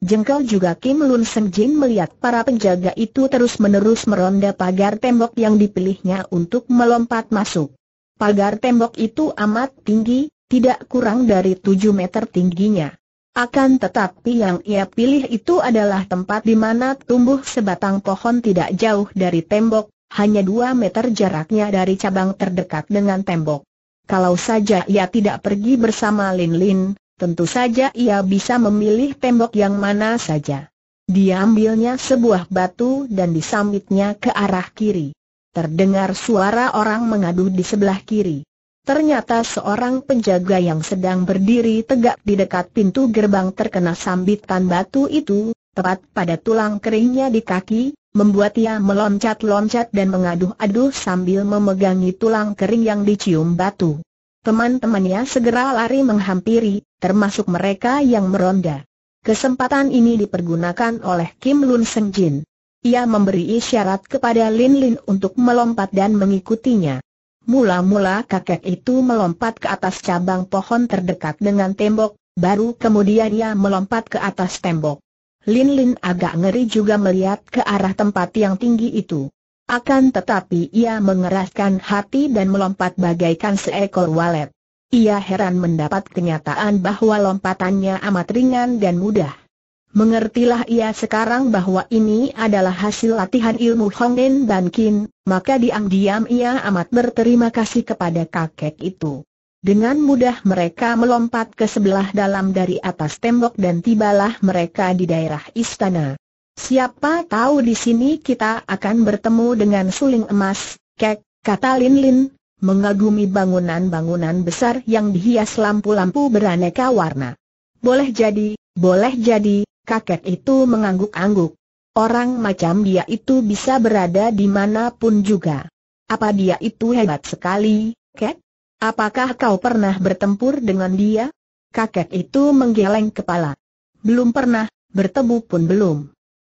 Jengkel juga Kim Lun Seng Jin melihat para penjaga itu terus-menerus meronda pagar tembok yang dipilihnya untuk melompat masuk. Pagar tembok itu amat tinggi, tidak kurang dari 7 meter tingginya. Akan tetapi yang ia pilih itu adalah tempat di mana tumbuh sebatang pohon tidak jauh dari tembok, hanya 2 meter jaraknya dari cabang terdekat dengan tembok. Kalau saja ia tidak pergi bersama Lin Lin, tentu saja ia bisa memilih tembok yang mana saja. Diambilnya sebuah batu dan disambitnya ke arah kiri. Terdengar suara orang mengadu di sebelah kiri. Ternyata seorang penjaga yang sedang berdiri tegak di dekat pintu gerbang terkena sambitan batu itu, tepat pada tulang keringnya di kaki, membuat ia meloncat-loncat dan mengaduh-aduh sambil memegangi tulang kering yang dicium batu. Teman-temannya segera lari menghampiri, termasuk mereka yang meronda. Kesempatan ini dipergunakan oleh Kim Lun Seng Jin. Ia memberi isyarat kepada Lin Lin untuk melompat dan mengikutinya. Mula-mula kakek itu melompat ke atas cabang pohon terdekat dengan tembok, baru kemudian ia melompat ke atas tembok. Lin Lin agak ngeri juga melihat ke arah tempat yang tinggi itu. Akan tetapi ia mengeraskan hati dan melompat bagaikan seekor walet. Ia heran mendapat kenyataan bahwa lompatannya amat ringan dan mudah. Mengertilah ia sekarang bahwa ini adalah hasil latihan ilmu dan Kin, maka diam-diam ia amat berterima kasih kepada kakek itu. Dengan mudah mereka melompat ke sebelah dalam dari atas tembok dan tibalah mereka di daerah istana. Siapa tahu di sini kita akan bertemu dengan suling emas, kek, kata Lin Lin, mengagumi bangunan-bangunan besar yang dihias lampu-lampu beraneka warna. Boleh jadi, boleh jadi, kakek itu mengangguk-angguk. Orang macam dia itu bisa berada di manapun juga. Apa dia itu hebat sekali, kek? Apakah kau pernah bertempur dengan dia? Kakek itu menggeleng kepala. Belum pernah, bertemu pun belum.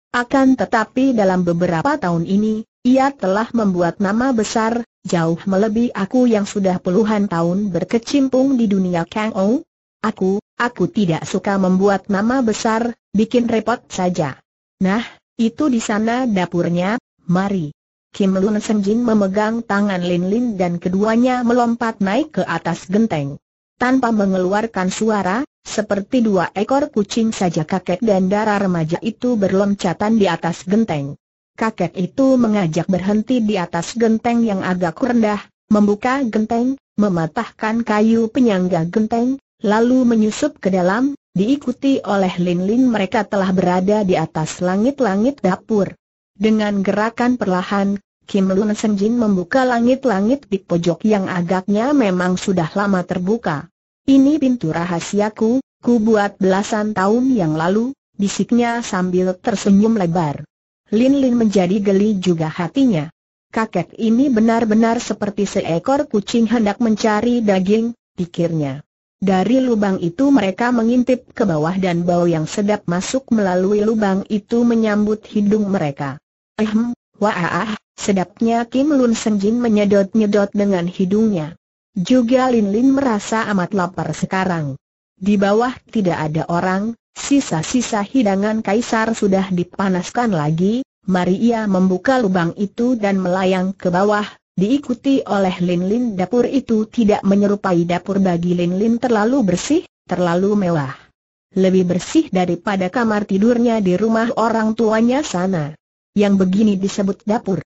Akan tetapi dalam beberapa tahun ini, ia telah membuat nama besar, jauh melebihi aku yang sudah puluhan tahun berkecimpung di dunia Kang Ou. Aku, aku tidak suka membuat nama besar, bikin repot saja. Nah, itu di sana dapurnya, mari. Kim Lun Senjin memegang tangan Lin Lin dan keduanya melompat naik ke atas genteng. Tanpa mengeluarkan suara, seperti dua ekor kucing saja kakek dan darah remaja itu berloncatan di atas genteng. Kakek itu mengajak berhenti di atas genteng yang agak rendah, membuka genteng, mematahkan kayu penyangga genteng, lalu menyusup ke dalam, diikuti oleh Lin-Lin mereka telah berada di atas langit-langit dapur. Dengan gerakan perlahan, Kim Lun Senjin membuka langit-langit di pojok yang agaknya memang sudah lama terbuka. Ini pintu rahasiaku, ku buat belasan tahun yang lalu, bisiknya sambil tersenyum lebar. Lin Lin menjadi geli juga hatinya. Kakek ini benar-benar seperti seekor kucing hendak mencari daging, pikirnya. Dari lubang itu mereka mengintip ke bawah dan bau yang sedap masuk melalui lubang itu menyambut hidung mereka. Ehem, wah, ah, sedapnya Kim Lun Senjin menyedot-nyedot dengan hidungnya. Juga Lin Lin merasa amat lapar sekarang. Di bawah tidak ada orang, sisa-sisa hidangan kaisar sudah dipanaskan lagi, mari ia membuka lubang itu dan melayang ke bawah, diikuti oleh Lin Lin dapur itu tidak menyerupai dapur bagi Lin Lin terlalu bersih, terlalu mewah. Lebih bersih daripada kamar tidurnya di rumah orang tuanya sana. Yang begini disebut dapur.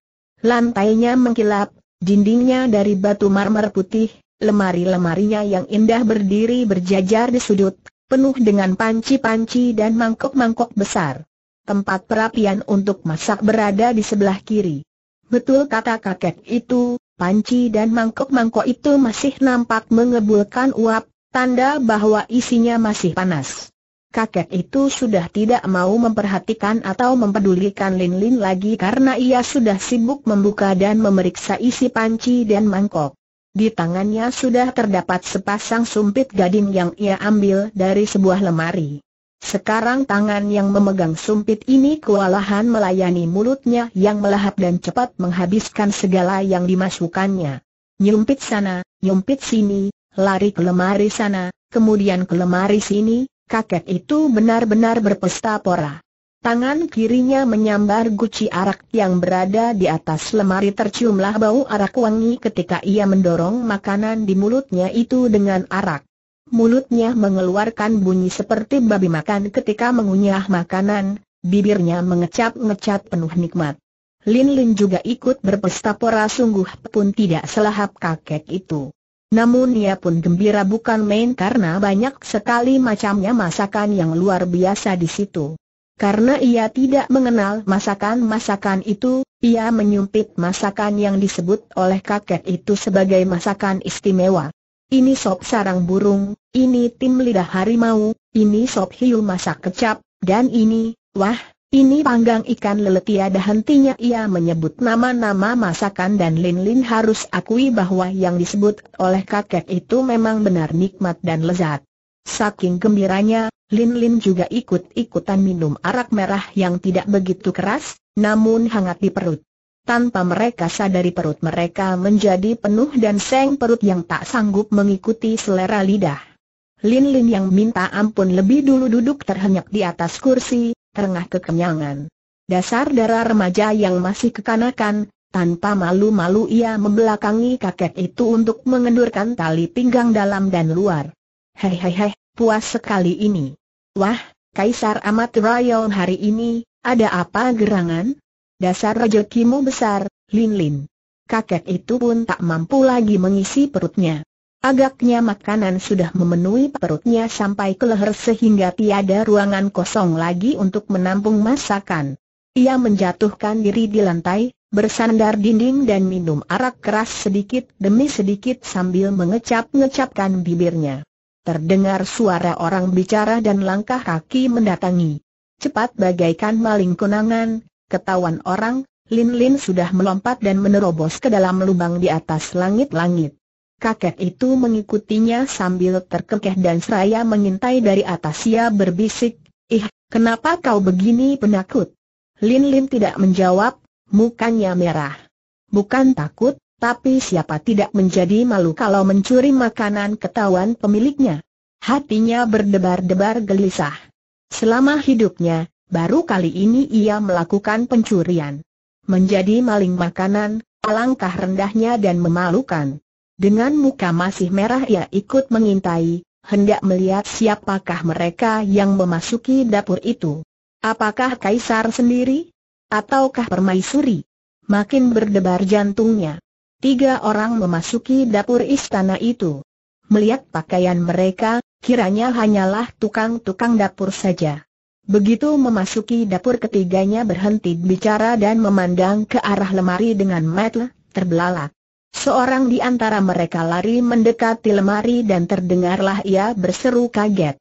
Lantainya mengkilap, Dindingnya dari batu marmer putih, lemari-lemarinya yang indah berdiri berjajar di sudut, penuh dengan panci-panci dan mangkok-mangkok besar. Tempat perapian untuk masak berada di sebelah kiri. Betul kata kakek itu, panci dan mangkok-mangkok itu masih nampak mengebulkan uap, tanda bahwa isinya masih panas kakek itu sudah tidak mau memperhatikan atau mempedulikan Lin Lin lagi karena ia sudah sibuk membuka dan memeriksa isi panci dan mangkok. Di tangannya sudah terdapat sepasang sumpit gading yang ia ambil dari sebuah lemari. Sekarang tangan yang memegang sumpit ini kewalahan melayani mulutnya yang melahap dan cepat menghabiskan segala yang dimasukkannya. Nyumpit sana, nyumpit sini, lari ke lemari sana, kemudian ke lemari sini, kakek itu benar-benar berpesta pora. Tangan kirinya menyambar guci arak yang berada di atas lemari terciumlah bau arak wangi ketika ia mendorong makanan di mulutnya itu dengan arak. Mulutnya mengeluarkan bunyi seperti babi makan ketika mengunyah makanan, bibirnya mengecap-ngecap penuh nikmat. Lin Lin juga ikut berpesta pora sungguh pun tidak selahap kakek itu. Namun ia pun gembira bukan main karena banyak sekali macamnya masakan yang luar biasa di situ. Karena ia tidak mengenal masakan-masakan itu, ia menyumpit masakan yang disebut oleh kakek itu sebagai masakan istimewa. Ini sop sarang burung, ini tim lidah harimau, ini sop hiu masak kecap, dan ini, wah, ini panggang ikan lele tiada hentinya ia menyebut nama-nama masakan dan Lin Lin harus akui bahwa yang disebut oleh kakek itu memang benar nikmat dan lezat. Saking gembiranya, Lin Lin juga ikut-ikutan minum arak merah yang tidak begitu keras, namun hangat di perut. Tanpa mereka sadari perut mereka menjadi penuh dan seng perut yang tak sanggup mengikuti selera lidah. Lin Lin yang minta ampun lebih dulu duduk terhenyak di atas kursi, tengah kekenyangan. Dasar darah remaja yang masih kekanakan, tanpa malu-malu ia membelakangi kakek itu untuk mengendurkan tali pinggang dalam dan luar. Hehehe, puas sekali ini. Wah, Kaisar Amat Rayon hari ini, ada apa gerangan? Dasar rejekimu besar, Lin Lin. Kakek itu pun tak mampu lagi mengisi perutnya. Agaknya makanan sudah memenuhi perutnya sampai ke leher sehingga tiada ruangan kosong lagi untuk menampung masakan. Ia menjatuhkan diri di lantai, bersandar dinding dan minum arak keras sedikit demi sedikit sambil mengecap-ngecapkan bibirnya. Terdengar suara orang bicara dan langkah kaki mendatangi. Cepat bagaikan maling kunangan, ketahuan orang, Lin Lin sudah melompat dan menerobos ke dalam lubang di atas langit-langit. Kakek itu mengikutinya sambil terkekeh dan seraya mengintai dari atas ia berbisik, Ih, kenapa kau begini penakut? Lin Lin tidak menjawab, mukanya merah. Bukan takut, tapi siapa tidak menjadi malu kalau mencuri makanan ketahuan pemiliknya. Hatinya berdebar-debar gelisah. Selama hidupnya, baru kali ini ia melakukan pencurian. Menjadi maling makanan, alangkah rendahnya dan memalukan. Dengan muka masih merah ia ikut mengintai, hendak melihat siapakah mereka yang memasuki dapur itu. Apakah Kaisar sendiri? Ataukah permaisuri? Makin berdebar jantungnya. Tiga orang memasuki dapur istana itu. Melihat pakaian mereka, kiranya hanyalah tukang-tukang dapur saja. Begitu memasuki dapur ketiganya berhenti bicara dan memandang ke arah lemari dengan mata terbelalak. Seorang di antara mereka lari mendekati lemari dan terdengarlah ia berseru kaget.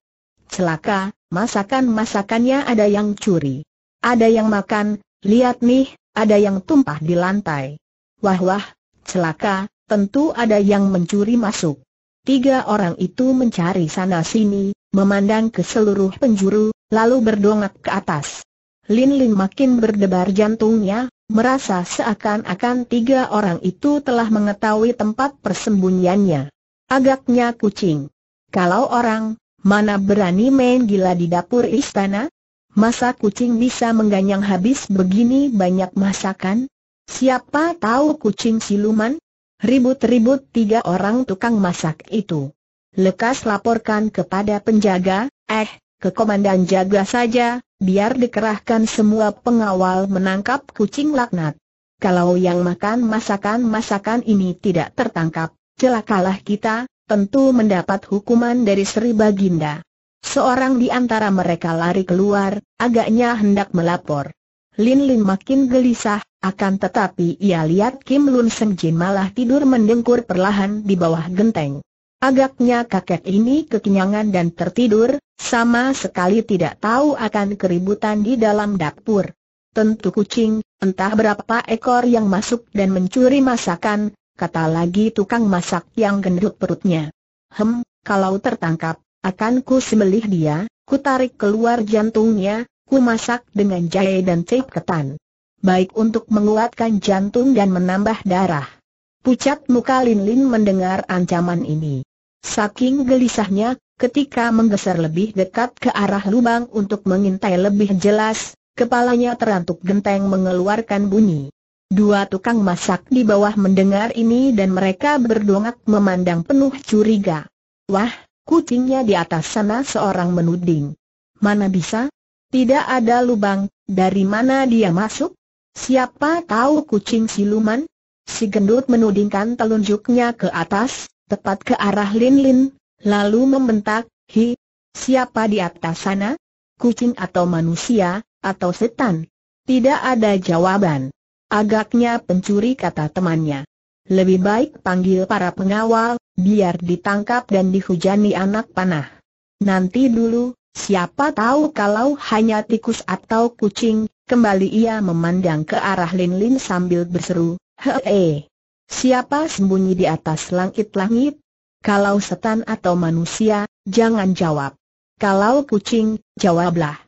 Celaka, masakan-masakannya ada yang curi. Ada yang makan, lihat nih, ada yang tumpah di lantai. Wah wah, celaka, tentu ada yang mencuri masuk. Tiga orang itu mencari sana-sini, memandang ke seluruh penjuru, lalu berdongak ke atas. Lin Lin makin berdebar jantungnya, merasa seakan-akan tiga orang itu telah mengetahui tempat persembunyiannya. Agaknya kucing. Kalau orang, mana berani main gila di dapur istana? Masa kucing bisa mengganyang habis begini banyak masakan? Siapa tahu kucing siluman? Ribut-ribut tiga orang tukang masak itu. Lekas laporkan kepada penjaga, eh, ke komandan jaga saja, biar dikerahkan semua pengawal menangkap kucing laknat. Kalau yang makan masakan-masakan ini tidak tertangkap, celakalah kita, tentu mendapat hukuman dari Sri Baginda. Seorang di antara mereka lari keluar, agaknya hendak melapor. Lin Lin makin gelisah, akan tetapi ia lihat Kim Lun Seng Jin malah tidur mendengkur perlahan di bawah genteng. Agaknya kakek ini kekenyangan dan tertidur, sama sekali tidak tahu akan keributan di dalam dapur. Tentu kucing, entah berapa ekor yang masuk dan mencuri masakan, kata lagi tukang masak yang gendut perutnya. Hem, kalau tertangkap, akan ku sembelih dia, ku tarik keluar jantungnya, ku masak dengan jahe dan cip ketan. Baik untuk menguatkan jantung dan menambah darah. Pucat muka Lin Lin mendengar ancaman ini. Saking gelisahnya, ketika menggeser lebih dekat ke arah lubang untuk mengintai lebih jelas, kepalanya terantuk genteng mengeluarkan bunyi. Dua tukang masak di bawah mendengar ini dan mereka berdongak memandang penuh curiga. Wah, kucingnya di atas sana seorang menuding. Mana bisa? Tidak ada lubang, dari mana dia masuk? Siapa tahu kucing siluman? Si gendut menudingkan telunjuknya ke atas, tepat ke arah Lin Lin, lalu membentak, hi, siapa di atas sana? Kucing atau manusia, atau setan? Tidak ada jawaban. Agaknya pencuri kata temannya. Lebih baik panggil para pengawal, biar ditangkap dan dihujani anak panah. Nanti dulu, siapa tahu kalau hanya tikus atau kucing, kembali ia memandang ke arah Lin Lin sambil berseru, "Hei!" Siapa sembunyi di atas langit-langit? Kalau setan atau manusia, jangan jawab. Kalau kucing, jawablah.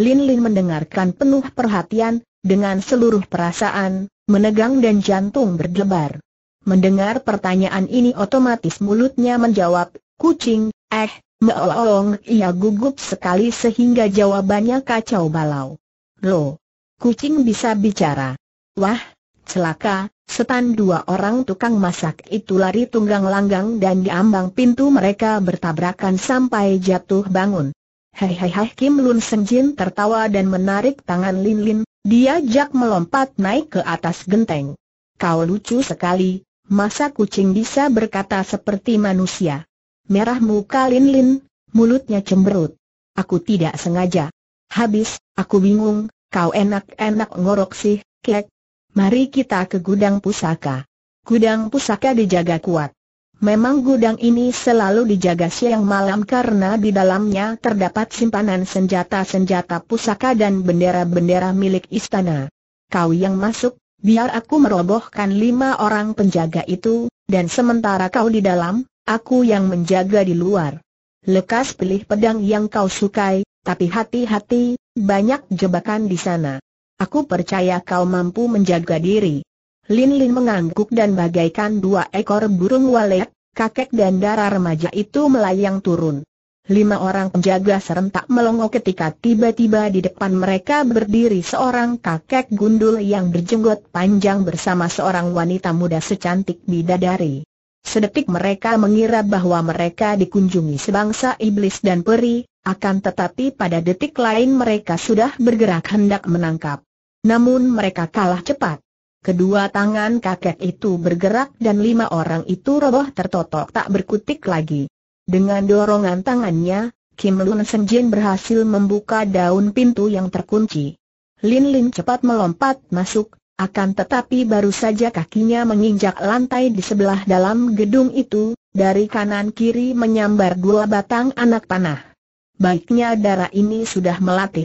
Lin Lin mendengarkan penuh perhatian, dengan seluruh perasaan, menegang dan jantung berdebar. Mendengar pertanyaan ini otomatis mulutnya menjawab, kucing, eh, meolong, ia gugup sekali sehingga jawabannya kacau balau. Loh, kucing bisa bicara. Wah, celaka, Setan dua orang tukang masak itu lari tunggang langgang dan di ambang pintu mereka bertabrakan sampai jatuh bangun. Hei hei hei Kim Lun Senjin tertawa dan menarik tangan Lin Lin, dia jak melompat naik ke atas genteng. Kau lucu sekali, masa kucing bisa berkata seperti manusia. Merah muka Lin Lin, mulutnya cemberut. Aku tidak sengaja. Habis, aku bingung, kau enak-enak ngorok sih, kek, Mari kita ke gudang pusaka. Gudang pusaka dijaga kuat. Memang gudang ini selalu dijaga siang malam karena di dalamnya terdapat simpanan senjata-senjata pusaka dan bendera-bendera milik istana. Kau yang masuk, biar aku merobohkan lima orang penjaga itu, dan sementara kau di dalam, aku yang menjaga di luar. Lekas pilih pedang yang kau sukai, tapi hati-hati, banyak jebakan di sana. Aku percaya kau mampu menjaga diri. Lin Lin mengangguk dan bagaikan dua ekor burung walet, kakek dan darah remaja itu melayang turun. Lima orang penjaga serentak melongo ketika tiba-tiba di depan mereka berdiri seorang kakek gundul yang berjenggot panjang bersama seorang wanita muda secantik bidadari. Sedetik mereka mengira bahwa mereka dikunjungi sebangsa iblis dan peri, akan tetapi pada detik lain mereka sudah bergerak hendak menangkap. Namun mereka kalah cepat. Kedua tangan kakek itu bergerak dan lima orang itu roboh tertotok tak berkutik lagi. Dengan dorongan tangannya, Kim Lun Senjin berhasil membuka daun pintu yang terkunci. Lin Lin cepat melompat masuk, akan tetapi baru saja kakinya menginjak lantai di sebelah dalam gedung itu, dari kanan kiri menyambar dua batang anak panah. Baiknya darah ini sudah melatih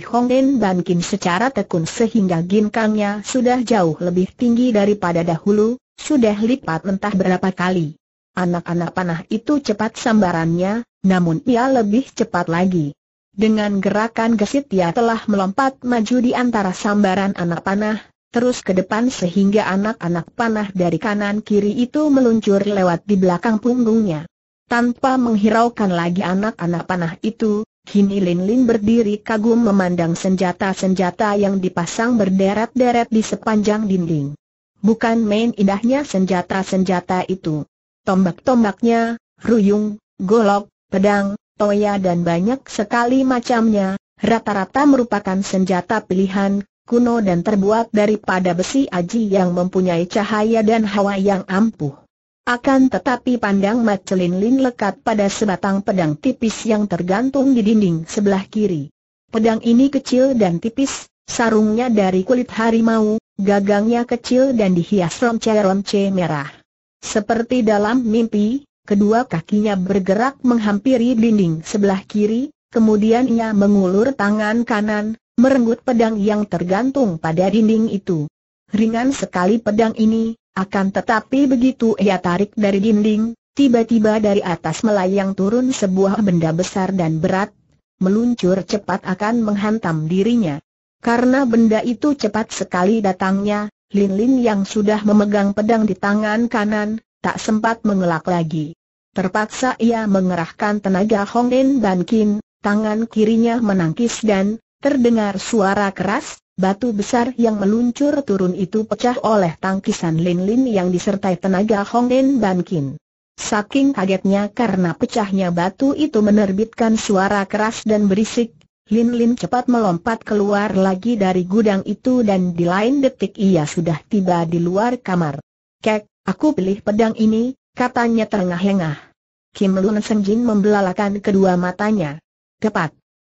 dan Kim secara tekun sehingga ginkangnya sudah jauh lebih tinggi daripada dahulu, sudah lipat entah berapa kali. Anak-anak panah itu cepat sambarannya, namun ia lebih cepat lagi. Dengan gerakan gesit ia telah melompat maju di antara sambaran anak panah, terus ke depan sehingga anak-anak panah dari kanan kiri itu meluncur lewat di belakang punggungnya. Tanpa menghiraukan lagi anak-anak panah itu, Kini Lin Lin berdiri kagum memandang senjata-senjata yang dipasang berderet-deret di sepanjang dinding. Bukan main indahnya senjata-senjata itu. Tombak-tombaknya, ruyung, golok, pedang, toya dan banyak sekali macamnya, rata-rata merupakan senjata pilihan, kuno dan terbuat daripada besi aji yang mempunyai cahaya dan hawa yang ampuh. Akan tetapi pandang Mat Celin Lin lekat pada sebatang pedang tipis yang tergantung di dinding sebelah kiri. Pedang ini kecil dan tipis, sarungnya dari kulit harimau, gagangnya kecil dan dihias romce-romce merah. Seperti dalam mimpi, kedua kakinya bergerak menghampiri dinding sebelah kiri, kemudian ia mengulur tangan kanan, merenggut pedang yang tergantung pada dinding itu. Ringan sekali pedang ini, akan tetapi begitu ia tarik dari dinding, tiba-tiba dari atas melayang turun sebuah benda besar dan berat, meluncur cepat akan menghantam dirinya. Karena benda itu cepat sekali datangnya, Lin Lin yang sudah memegang pedang di tangan kanan, tak sempat mengelak lagi. Terpaksa ia mengerahkan tenaga Hong Lin Ban Kin, tangan kirinya menangkis dan, terdengar suara keras, Batu besar yang meluncur turun itu pecah oleh tangkisan Lin Lin yang disertai tenaga Hong Den Ban Kin. Saking kagetnya karena pecahnya batu itu menerbitkan suara keras dan berisik, Lin Lin cepat melompat keluar lagi dari gudang itu dan di lain detik ia sudah tiba di luar kamar. Kek, aku pilih pedang ini, katanya terengah-engah. Kim Lun Jin membelalakan kedua matanya. Kepat.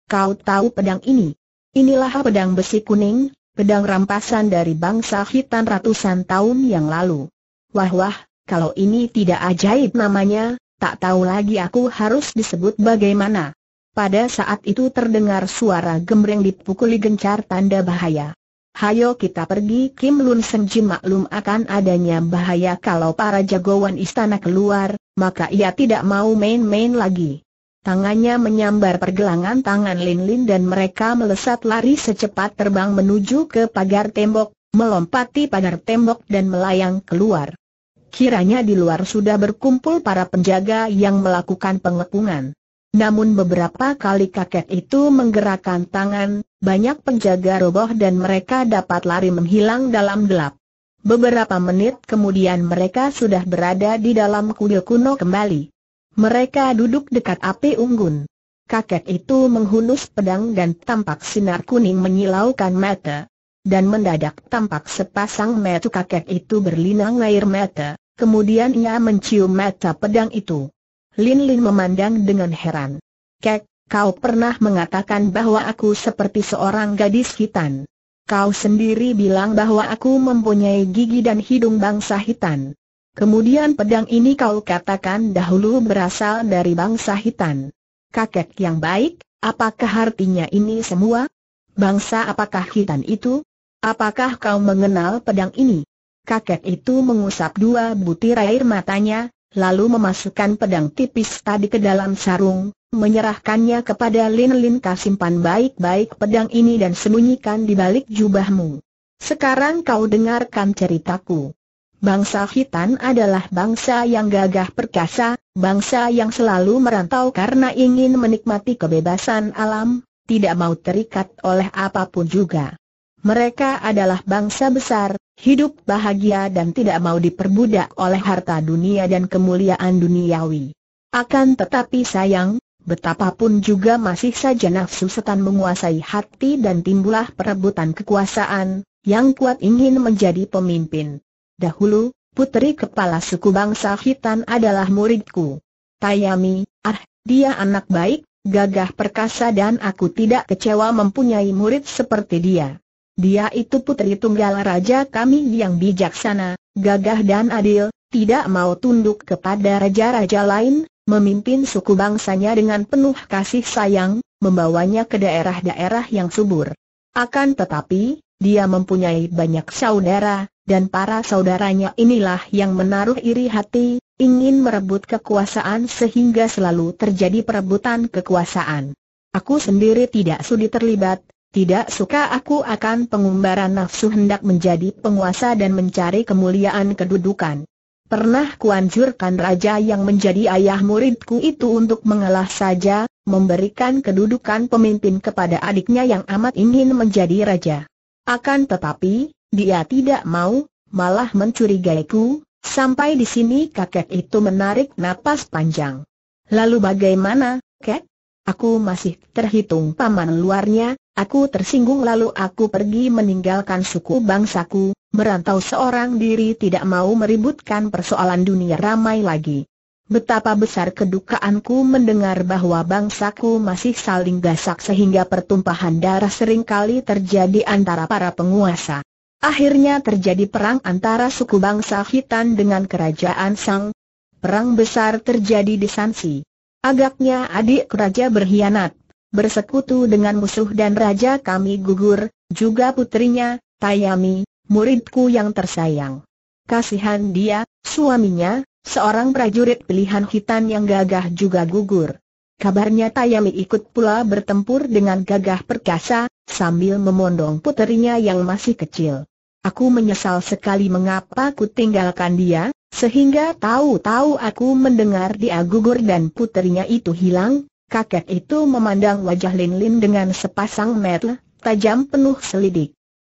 Kau tahu pedang ini? Inilah pedang besi kuning, pedang rampasan dari bangsa hitam ratusan tahun yang lalu. Wah wah, kalau ini tidak ajaib namanya, tak tahu lagi aku harus disebut bagaimana. Pada saat itu terdengar suara gembreng dipukuli gencar tanda bahaya. Hayo kita pergi Kim Lun Senji maklum akan adanya bahaya kalau para jagoan istana keluar, maka ia tidak mau main-main lagi. Tangannya menyambar pergelangan tangan Lin Lin dan mereka melesat lari secepat terbang menuju ke pagar tembok, melompati pagar tembok dan melayang keluar. Kiranya di luar sudah berkumpul para penjaga yang melakukan pengepungan. Namun beberapa kali kakek itu menggerakkan tangan, banyak penjaga roboh dan mereka dapat lari menghilang dalam gelap. Beberapa menit kemudian mereka sudah berada di dalam kuil kuno kembali. Mereka duduk dekat api unggun. Kakek itu menghunus pedang dan tampak sinar kuning menyilaukan mata. Dan mendadak tampak sepasang mata kakek itu berlinang air mata, kemudian ia mencium mata pedang itu. Lin Lin memandang dengan heran. Kek, kau pernah mengatakan bahwa aku seperti seorang gadis hitan. Kau sendiri bilang bahwa aku mempunyai gigi dan hidung bangsa hitan. Kemudian pedang ini kau katakan dahulu berasal dari bangsa Hitan. Kakek yang baik, apakah artinya ini semua? Bangsa apakah Hitan itu? Apakah kau mengenal pedang ini? Kakek itu mengusap dua butir air matanya, lalu memasukkan pedang tipis tadi ke dalam sarung, menyerahkannya kepada Lin Lin kasimpan baik-baik pedang ini dan sembunyikan di balik jubahmu. Sekarang kau dengarkan ceritaku. Bangsa Hitan adalah bangsa yang gagah perkasa, bangsa yang selalu merantau karena ingin menikmati kebebasan alam, tidak mau terikat oleh apapun juga. Mereka adalah bangsa besar, hidup bahagia dan tidak mau diperbudak oleh harta dunia dan kemuliaan duniawi. Akan tetapi sayang, betapapun juga masih saja nafsu setan menguasai hati dan timbullah perebutan kekuasaan, yang kuat ingin menjadi pemimpin. Dahulu, putri kepala suku bangsa Hitan adalah muridku. Tayami, ah, dia anak baik, gagah perkasa dan aku tidak kecewa mempunyai murid seperti dia. Dia itu putri tunggal raja kami yang bijaksana, gagah dan adil, tidak mau tunduk kepada raja-raja lain, memimpin suku bangsanya dengan penuh kasih sayang, membawanya ke daerah-daerah yang subur. Akan tetapi, dia mempunyai banyak saudara, dan para saudaranya inilah yang menaruh iri hati, ingin merebut kekuasaan sehingga selalu terjadi perebutan kekuasaan. Aku sendiri tidak sudi terlibat, tidak suka aku akan pengumbaran nafsu hendak menjadi penguasa dan mencari kemuliaan kedudukan. Pernah kuanjurkan raja yang menjadi ayah muridku itu untuk mengalah saja, memberikan kedudukan pemimpin kepada adiknya yang amat ingin menjadi raja. Akan tetapi, dia tidak mau, malah mencurigaiku, sampai di sini kakek itu menarik napas panjang. Lalu bagaimana, kek? Aku masih terhitung paman luarnya, aku tersinggung lalu aku pergi meninggalkan suku bangsaku, merantau seorang diri tidak mau meributkan persoalan dunia ramai lagi. Betapa besar kedukaanku mendengar bahwa bangsaku masih saling gasak sehingga pertumpahan darah seringkali terjadi antara para penguasa. Akhirnya terjadi perang antara suku bangsa Hitan dengan kerajaan Sang. Perang besar terjadi di Sansi. Agaknya adik raja berkhianat, bersekutu dengan musuh dan raja kami gugur, juga putrinya, Tayami, muridku yang tersayang. Kasihan dia, suaminya, seorang prajurit pilihan Hitan yang gagah juga gugur. Kabarnya Tayami ikut pula bertempur dengan gagah perkasa, sambil memondong puterinya yang masih kecil. Aku menyesal sekali mengapa ku tinggalkan dia, sehingga tahu-tahu aku mendengar dia gugur dan puterinya itu hilang. Kakek itu memandang wajah Lin Lin dengan sepasang mata tajam penuh selidik.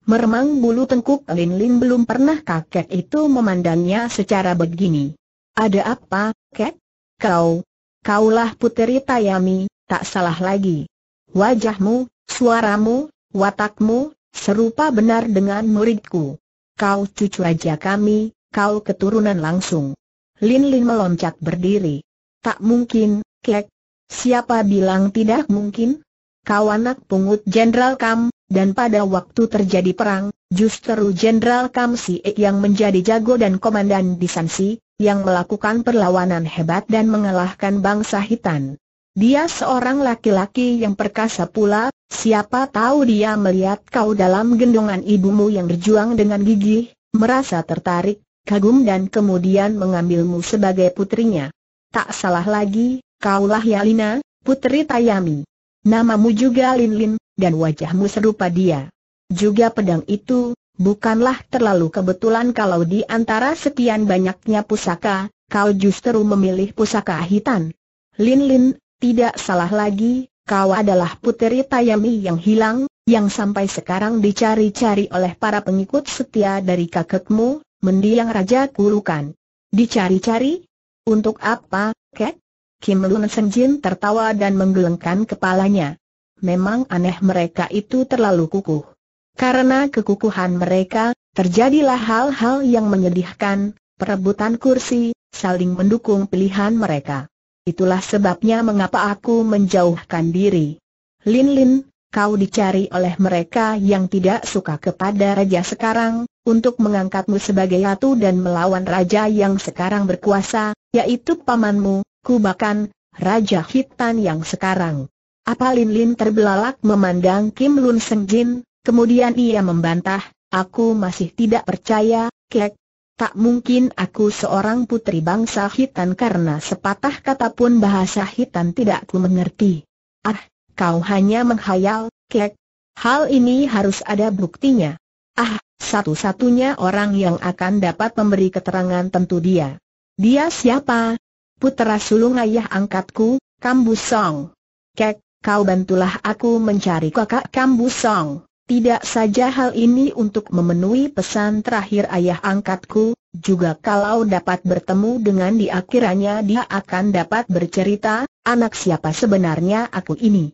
Meremang bulu tengkuk Lin Lin belum pernah kakek itu memandangnya secara begini. Ada apa, Kek? Kau, Kaulah puteri Tayami, tak salah lagi. Wajahmu, suaramu, watakmu, serupa benar dengan muridku. Kau cucu raja kami, kau keturunan langsung. Lin Lin meloncat berdiri. Tak mungkin, kek. Siapa bilang tidak mungkin? Kau anak pungut Jenderal Kam, dan pada waktu terjadi perang, justru Jenderal Kam Si e yang menjadi jago dan komandan di Sansi, yang melakukan perlawanan hebat dan mengalahkan bangsa hitam. Dia seorang laki-laki yang perkasa pula, siapa tahu dia melihat kau dalam gendongan ibumu yang berjuang dengan gigih, merasa tertarik, kagum dan kemudian mengambilmu sebagai putrinya. Tak salah lagi, kaulah Yalina, putri Tayami. Namamu juga Linlin, dan wajahmu serupa dia. Juga pedang itu, bukanlah terlalu kebetulan kalau di antara sekian banyaknya pusaka, kau justru memilih pusaka hitam. Lin Lin, tidak salah lagi, kau adalah puteri Tayami yang hilang, yang sampai sekarang dicari-cari oleh para pengikut setia dari kakekmu, mendiang Raja Kurukan. Dicari-cari? Untuk apa, Kek? Kim Lun Senjin tertawa dan menggelengkan kepalanya. Memang aneh mereka itu terlalu kukuh. Karena kekukuhan mereka, terjadilah hal-hal yang menyedihkan, perebutan kursi, saling mendukung pilihan mereka. Itulah sebabnya mengapa aku menjauhkan diri. Lin Lin, kau dicari oleh mereka yang tidak suka kepada raja sekarang, untuk mengangkatmu sebagai ratu dan melawan raja yang sekarang berkuasa, yaitu pamanmu, Kubakan, Raja Hitan yang sekarang. Apa Lin Lin terbelalak memandang Kim Lun Seng Jin, Kemudian ia membantah, aku masih tidak percaya, kek. Tak mungkin aku seorang putri bangsa hitan karena sepatah kata pun bahasa hitan tidak ku mengerti. Ah, kau hanya menghayal, kek. Hal ini harus ada buktinya. Ah, satu-satunya orang yang akan dapat memberi keterangan tentu dia. Dia siapa? Putra sulung ayah angkatku, Kambusong. Kek, kau bantulah aku mencari kakak Kambusong. Tidak saja hal ini untuk memenuhi pesan terakhir ayah angkatku, juga kalau dapat bertemu dengan di akhirnya dia akan dapat bercerita, anak siapa sebenarnya aku ini.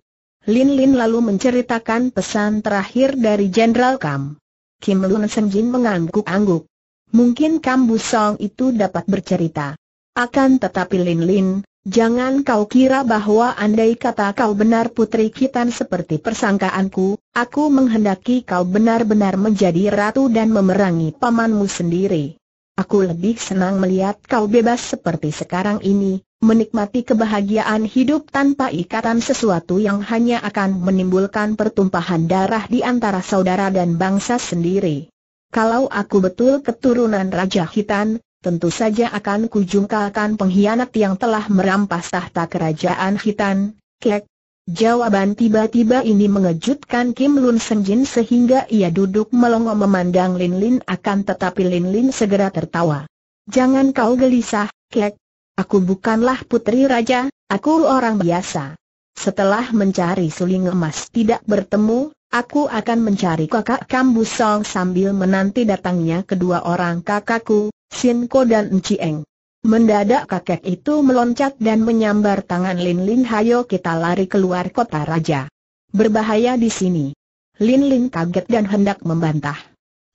Lin Lin lalu menceritakan pesan terakhir dari Jenderal Kam. Kim Lun Senjin mengangguk-angguk. Mungkin Kam Bu Song itu dapat bercerita. Akan tetapi Lin Lin, Jangan kau kira bahwa andai kata kau benar putri Kitan seperti persangkaanku, aku menghendaki kau benar-benar menjadi ratu dan memerangi pamanmu sendiri. Aku lebih senang melihat kau bebas seperti sekarang ini, menikmati kebahagiaan hidup tanpa ikatan sesuatu yang hanya akan menimbulkan pertumpahan darah di antara saudara dan bangsa sendiri. Kalau aku betul keturunan Raja Hitan, tentu saja akan kujungkalkan pengkhianat yang telah merampas tahta kerajaan Hitan. kek. Jawaban tiba-tiba ini mengejutkan Kim Lun Senjin sehingga ia duduk melongo memandang Lin Lin akan tetapi Lin Lin segera tertawa. Jangan kau gelisah, kek. Aku bukanlah putri raja, aku orang biasa. Setelah mencari suling emas tidak bertemu, aku akan mencari kakak Kambusong sambil menanti datangnya kedua orang kakakku, Sinco dan Encieng. Mendadak kakek itu meloncat dan menyambar tangan Lin Lin Hayo kita lari keluar kota raja. Berbahaya di sini. Lin Lin kaget dan hendak membantah.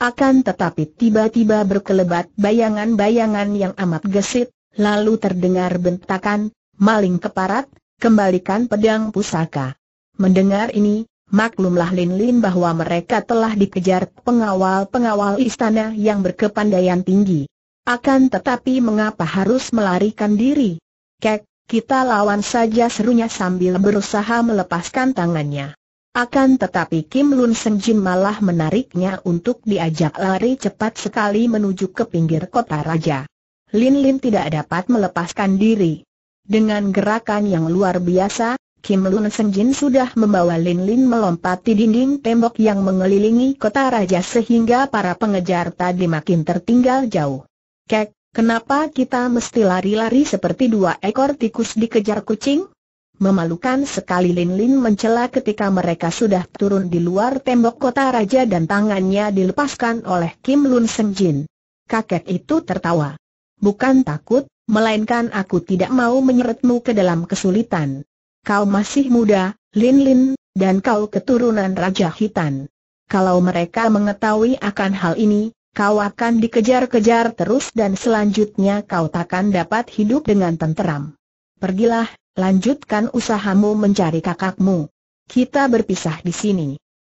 Akan tetapi tiba-tiba berkelebat bayangan-bayangan yang amat gesit, lalu terdengar bentakan, maling keparat, kembalikan pedang pusaka. Mendengar ini, maklumlah Lin Lin bahwa mereka telah dikejar pengawal-pengawal istana yang berkepandaian tinggi. Akan tetapi mengapa harus melarikan diri? Kek, kita lawan saja serunya sambil berusaha melepaskan tangannya. Akan tetapi Kim Lun Seng Jin malah menariknya untuk diajak lari cepat sekali menuju ke pinggir kota raja. Lin Lin tidak dapat melepaskan diri. Dengan gerakan yang luar biasa, Kim Lun Seng Jin sudah membawa Lin Lin melompati dinding tembok yang mengelilingi kota raja sehingga para pengejar tadi makin tertinggal jauh. Kek, kenapa kita mesti lari-lari seperti dua ekor tikus dikejar kucing? Memalukan sekali Lin Lin mencela ketika mereka sudah turun di luar tembok kota raja dan tangannya dilepaskan oleh Kim Lun Seng Jin. Kakek itu tertawa. Bukan takut, melainkan aku tidak mau menyeretmu ke dalam kesulitan. Kau masih muda, Lin Lin, dan kau keturunan Raja Hitan. Kalau mereka mengetahui akan hal ini, Kau akan dikejar-kejar terus dan selanjutnya kau takkan dapat hidup dengan tenteram. Pergilah, lanjutkan usahamu mencari kakakmu. Kita berpisah di sini.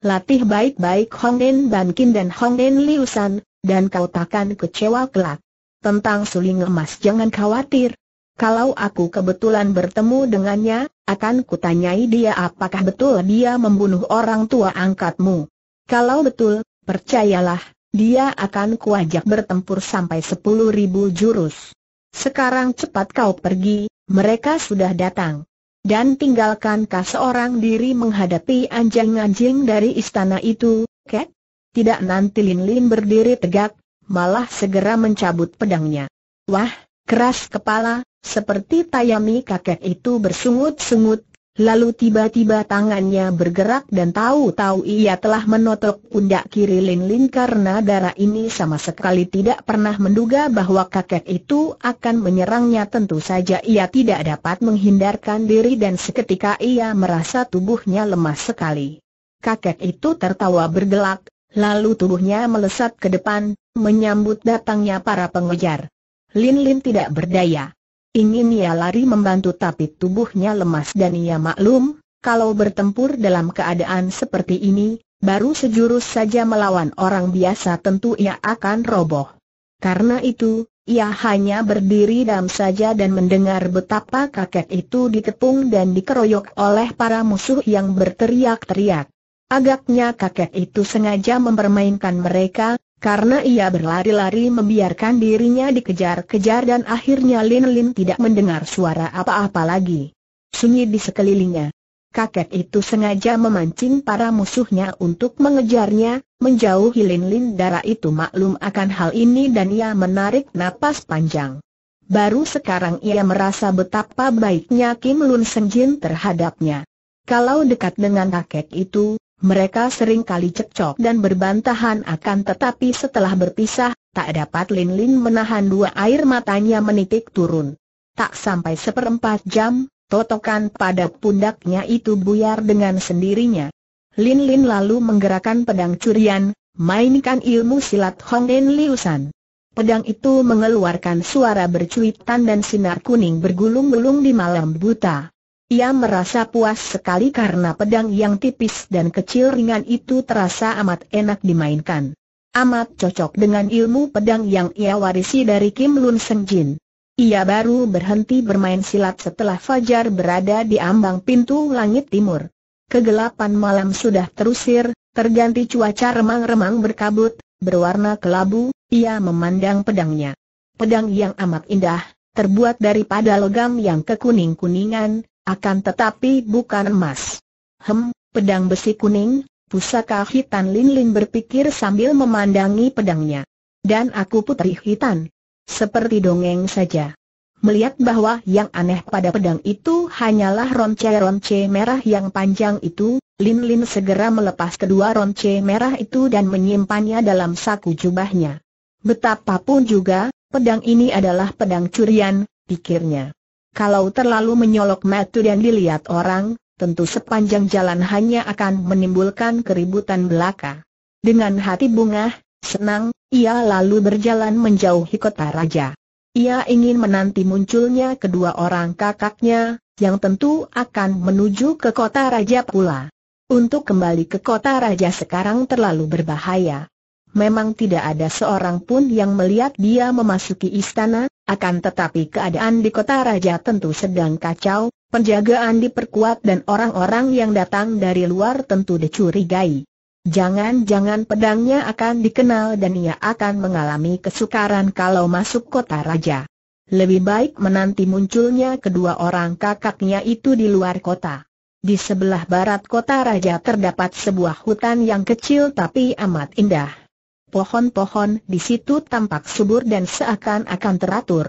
Latih baik-baik Hong Den Ban Kin dan Hong Den Liusan, dan kau takkan kecewa kelak. Tentang suling emas jangan khawatir. Kalau aku kebetulan bertemu dengannya, akan kutanyai dia apakah betul dia membunuh orang tua angkatmu. Kalau betul, percayalah, dia akan kuajak bertempur sampai sepuluh ribu jurus. Sekarang cepat kau pergi, mereka sudah datang. Dan tinggalkan kau seorang diri menghadapi anjing-anjing dari istana itu, Ket? Tidak nanti Lin Lin berdiri tegak, malah segera mencabut pedangnya. Wah, keras kepala, seperti Tayami kakek itu bersungut-sungut, Lalu tiba-tiba tangannya bergerak dan tahu-tahu ia telah menotok pundak kiri Lin Lin karena darah ini sama sekali tidak pernah menduga bahwa kakek itu akan menyerangnya tentu saja ia tidak dapat menghindarkan diri dan seketika ia merasa tubuhnya lemah sekali. Kakek itu tertawa bergelak, lalu tubuhnya melesat ke depan, menyambut datangnya para pengejar. Lin Lin tidak berdaya. Ingin ia lari membantu tapi tubuhnya lemas dan ia maklum, kalau bertempur dalam keadaan seperti ini, baru sejurus saja melawan orang biasa tentu ia akan roboh. Karena itu, ia hanya berdiri dam saja dan mendengar betapa kakek itu ditepung dan dikeroyok oleh para musuh yang berteriak-teriak. Agaknya kakek itu sengaja mempermainkan mereka, karena ia berlari-lari membiarkan dirinya dikejar-kejar dan akhirnya Lin Lin tidak mendengar suara apa-apa lagi. Sunyi di sekelilingnya. Kakek itu sengaja memancing para musuhnya untuk mengejarnya, menjauhi Lin Lin darah itu maklum akan hal ini dan ia menarik napas panjang. Baru sekarang ia merasa betapa baiknya Kim Lun Senjin terhadapnya. Kalau dekat dengan kakek itu, mereka sering kali cekcok dan berbantahan akan tetapi setelah berpisah, tak dapat Lin Lin menahan dua air matanya menitik turun. Tak sampai seperempat jam, totokan pada pundaknya itu buyar dengan sendirinya. Lin Lin lalu menggerakkan pedang curian, mainkan ilmu silat Hong Hongden Liusan. Pedang itu mengeluarkan suara bercuitan dan sinar kuning bergulung-gulung di malam buta. Ia merasa puas sekali karena pedang yang tipis dan kecil ringan itu terasa amat enak dimainkan. Amat cocok dengan ilmu pedang yang ia warisi dari Kim Lun Seng Jin. Ia baru berhenti bermain silat setelah Fajar berada di ambang pintu langit timur. Kegelapan malam sudah terusir, terganti cuaca remang-remang berkabut, berwarna kelabu, ia memandang pedangnya. Pedang yang amat indah, terbuat daripada logam yang kekuning-kuningan, akan tetapi bukan emas. Hem, pedang besi kuning, pusaka hitan Lin Lin berpikir sambil memandangi pedangnya. Dan aku putri hitan. Seperti dongeng saja. Melihat bahwa yang aneh pada pedang itu hanyalah ronce-ronce merah yang panjang itu, Lin Lin segera melepas kedua ronce merah itu dan menyimpannya dalam saku jubahnya. Betapapun juga, pedang ini adalah pedang curian, pikirnya. Kalau terlalu menyolok mata dan dilihat orang, tentu sepanjang jalan hanya akan menimbulkan keributan belaka. Dengan hati bunga, senang, ia lalu berjalan menjauhi kota raja. Ia ingin menanti munculnya kedua orang kakaknya, yang tentu akan menuju ke kota raja pula. Untuk kembali ke kota raja sekarang terlalu berbahaya. Memang tidak ada seorang pun yang melihat dia memasuki istana, akan tetapi keadaan di kota raja tentu sedang kacau, penjagaan diperkuat dan orang-orang yang datang dari luar tentu dicurigai. Jangan-jangan pedangnya akan dikenal dan ia akan mengalami kesukaran kalau masuk kota raja. Lebih baik menanti munculnya kedua orang kakaknya itu di luar kota. Di sebelah barat kota raja terdapat sebuah hutan yang kecil tapi amat indah pohon-pohon di situ tampak subur dan seakan-akan teratur.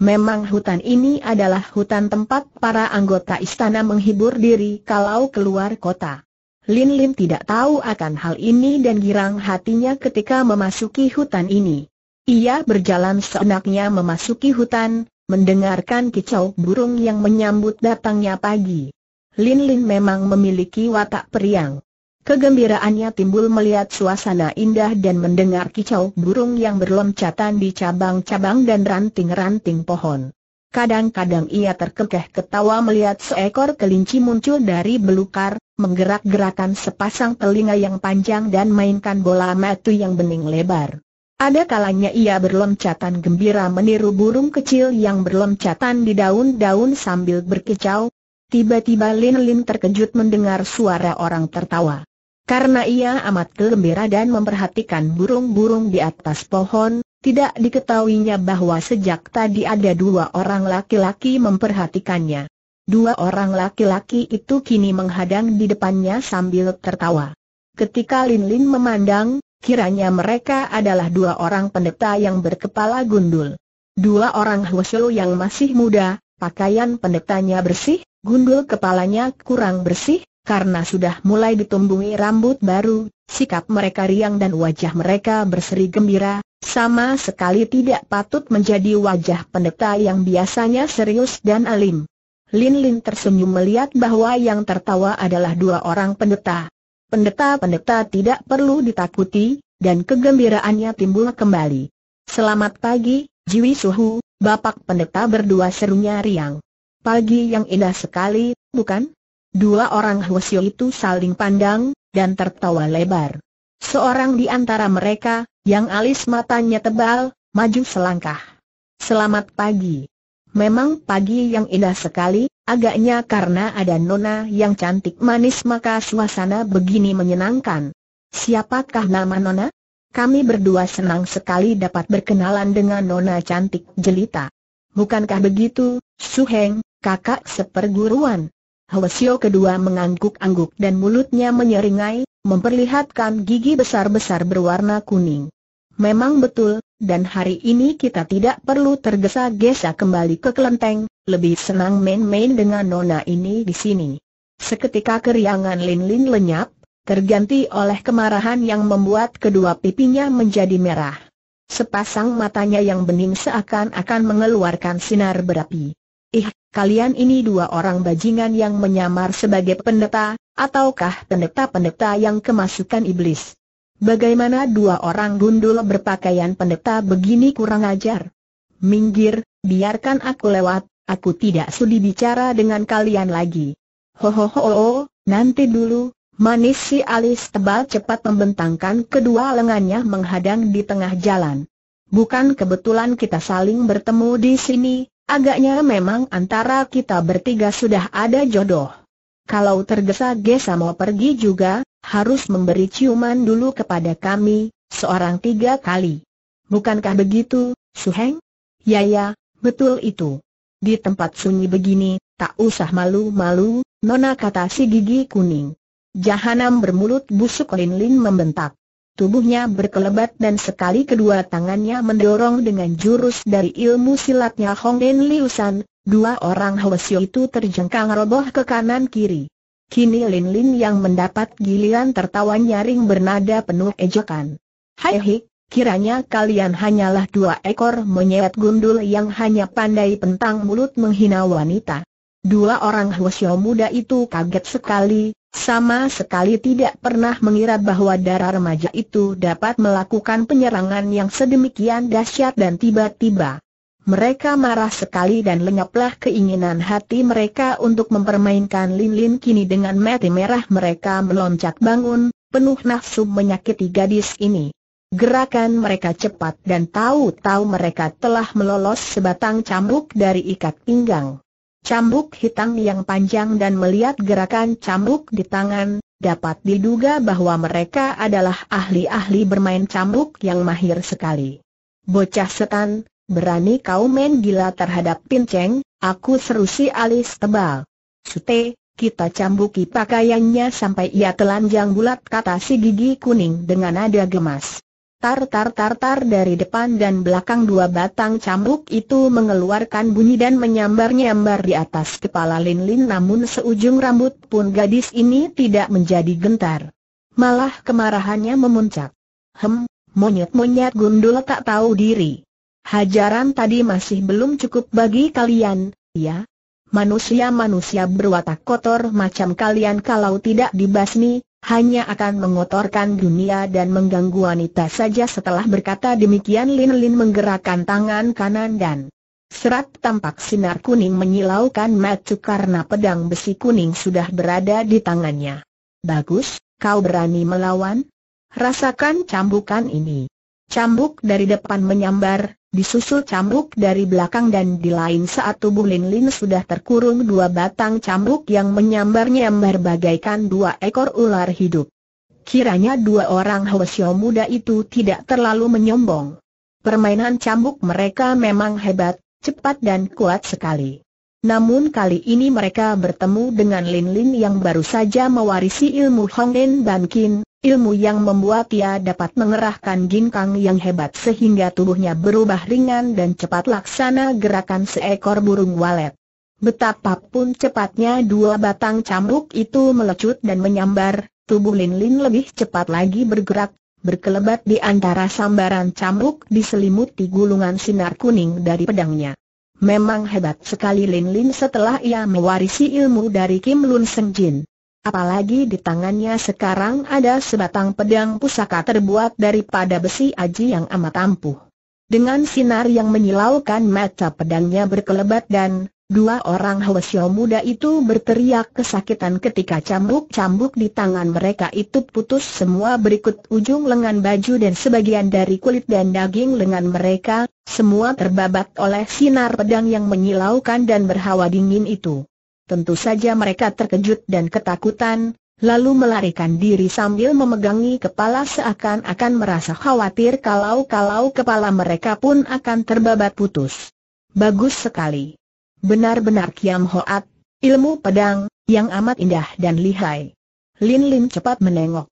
Memang hutan ini adalah hutan tempat para anggota istana menghibur diri kalau keluar kota. Lin Lin tidak tahu akan hal ini dan girang hatinya ketika memasuki hutan ini. Ia berjalan seenaknya memasuki hutan, mendengarkan kicau burung yang menyambut datangnya pagi. Lin Lin memang memiliki watak periang. Kegembiraannya timbul melihat suasana indah dan mendengar kicau burung yang berloncatan di cabang-cabang dan ranting-ranting pohon. Kadang-kadang ia terkekeh ketawa melihat seekor kelinci muncul dari belukar, menggerak-gerakan sepasang telinga yang panjang dan mainkan bola matu yang bening lebar. Ada kalanya ia berloncatan gembira meniru burung kecil yang berloncatan di daun-daun sambil berkicau. Tiba-tiba Lin Lin terkejut mendengar suara orang tertawa. Karena ia amat gembira dan memperhatikan burung-burung di atas pohon, tidak diketahuinya bahwa sejak tadi ada dua orang laki-laki memperhatikannya. Dua orang laki-laki itu kini menghadang di depannya sambil tertawa. Ketika Lin Lin memandang, kiranya mereka adalah dua orang pendeta yang berkepala gundul. Dua orang Hwasyo yang masih muda, pakaian pendetanya bersih, gundul kepalanya kurang bersih, karena sudah mulai ditumbuhi rambut baru, sikap mereka riang dan wajah mereka berseri gembira, sama sekali tidak patut menjadi wajah pendeta yang biasanya serius dan alim. Lin Lin tersenyum melihat bahwa yang tertawa adalah dua orang pendeta. Pendeta-pendeta tidak perlu ditakuti, dan kegembiraannya timbul kembali. Selamat pagi, Jiwi Suhu, Bapak Pendeta berdua serunya riang. Pagi yang indah sekali, bukan? Dua orang Huasio itu saling pandang, dan tertawa lebar. Seorang di antara mereka, yang alis matanya tebal, maju selangkah. Selamat pagi. Memang pagi yang indah sekali, agaknya karena ada nona yang cantik manis maka suasana begini menyenangkan. Siapakah nama nona? Kami berdua senang sekali dapat berkenalan dengan nona cantik jelita. Bukankah begitu, Suheng, kakak seperguruan? Hwasyo kedua mengangguk-angguk dan mulutnya menyeringai, memperlihatkan gigi besar-besar berwarna kuning. Memang betul, dan hari ini kita tidak perlu tergesa-gesa kembali ke kelenteng, lebih senang main-main dengan nona ini di sini. Seketika keriangan Lin-Lin lenyap, terganti oleh kemarahan yang membuat kedua pipinya menjadi merah. Sepasang matanya yang bening seakan-akan mengeluarkan sinar berapi. Ih, kalian ini dua orang bajingan yang menyamar sebagai pendeta, ataukah pendeta-pendeta yang kemasukan iblis? Bagaimana dua orang gundul berpakaian pendeta begini kurang ajar? Minggir, biarkan aku lewat, aku tidak sudi bicara dengan kalian lagi. Ho ho ho Hohoho, nanti dulu, manis si alis tebal cepat membentangkan kedua lengannya menghadang di tengah jalan. Bukan kebetulan kita saling bertemu di sini, Agaknya memang antara kita bertiga sudah ada jodoh. Kalau tergesa-gesa mau pergi juga, harus memberi ciuman dulu kepada kami, seorang tiga kali. Bukankah begitu, Suheng? Ya ya, betul itu. Di tempat sunyi begini, tak usah malu-malu, nona kata si gigi kuning. Jahanam bermulut busuk Lin Lin membentak. Tubuhnya berkelebat dan sekali kedua tangannya mendorong dengan jurus dari ilmu silatnya Hong Den Liusan, dua orang Hwasyo itu terjengkang roboh ke kanan kiri. Kini Lin Lin yang mendapat giliran tertawa nyaring bernada penuh ejekan. Hai hei, kiranya kalian hanyalah dua ekor monyet gundul yang hanya pandai pentang mulut menghina wanita. Dua orang Hwasyo muda itu kaget sekali, sama sekali tidak pernah mengira bahwa darah remaja itu dapat melakukan penyerangan yang sedemikian dahsyat dan tiba-tiba. Mereka marah sekali dan lenyaplah keinginan hati mereka untuk mempermainkan Lin-Lin kini dengan mati merah mereka meloncat bangun, penuh nafsu menyakiti gadis ini. Gerakan mereka cepat dan tahu-tahu mereka telah melolos sebatang cambuk dari ikat pinggang. Cambuk hitam yang panjang dan melihat gerakan cambuk di tangan, dapat diduga bahwa mereka adalah ahli-ahli bermain cambuk yang mahir sekali. Bocah setan, berani kau main gila terhadap pinceng, aku seru si alis tebal. Sute, kita cambuki pakaiannya sampai ia telanjang bulat kata si gigi kuning dengan nada gemas. Tar-tar-tar-tar dari depan dan belakang dua batang cambuk itu mengeluarkan bunyi dan menyambar-nyambar di atas kepala Lin Lin namun seujung rambut pun gadis ini tidak menjadi gentar. Malah kemarahannya memuncak. Hem, monyet-monyet gundul tak tahu diri. Hajaran tadi masih belum cukup bagi kalian, ya? Manusia-manusia berwatak kotor macam kalian kalau tidak dibasmi, hanya akan mengotorkan dunia dan mengganggu wanita saja setelah berkata demikian Lin Lin menggerakkan tangan kanan dan Serat tampak sinar kuning menyilaukan matu karena pedang besi kuning sudah berada di tangannya. Bagus, kau berani melawan? Rasakan cambukan ini. Cambuk dari depan menyambar, disusul cambuk dari belakang dan di lain saat tubuh Lin Lin sudah terkurung dua batang cambuk yang menyambar-nyambar bagaikan dua ekor ular hidup. Kiranya dua orang Hwasyo muda itu tidak terlalu menyombong. Permainan cambuk mereka memang hebat, cepat dan kuat sekali. Namun kali ini mereka bertemu dengan Lin Lin yang baru saja mewarisi ilmu dan Kin, Ilmu yang membuat ia dapat mengerahkan ginkang yang hebat sehingga tubuhnya berubah ringan dan cepat laksana gerakan seekor burung walet. Betapapun cepatnya dua batang cambuk itu melecut dan menyambar, tubuh Lin Lin lebih cepat lagi bergerak, berkelebat di antara sambaran cambuk diselimuti gulungan sinar kuning dari pedangnya. Memang hebat sekali Lin Lin setelah ia mewarisi ilmu dari Kim Lun Seng Jin. Apalagi di tangannya sekarang ada sebatang pedang pusaka terbuat daripada besi aji yang amat ampuh. Dengan sinar yang menyilaukan mata pedangnya berkelebat dan, dua orang Hwasyo muda itu berteriak kesakitan ketika cambuk-cambuk di tangan mereka itu putus semua berikut ujung lengan baju dan sebagian dari kulit dan daging lengan mereka, semua terbabat oleh sinar pedang yang menyilaukan dan berhawa dingin itu tentu saja mereka terkejut dan ketakutan, lalu melarikan diri sambil memegangi kepala seakan-akan merasa khawatir kalau-kalau kepala mereka pun akan terbabat putus. Bagus sekali. Benar-benar Kiam Hoat, ilmu pedang, yang amat indah dan lihai. Lin Lin cepat menengok.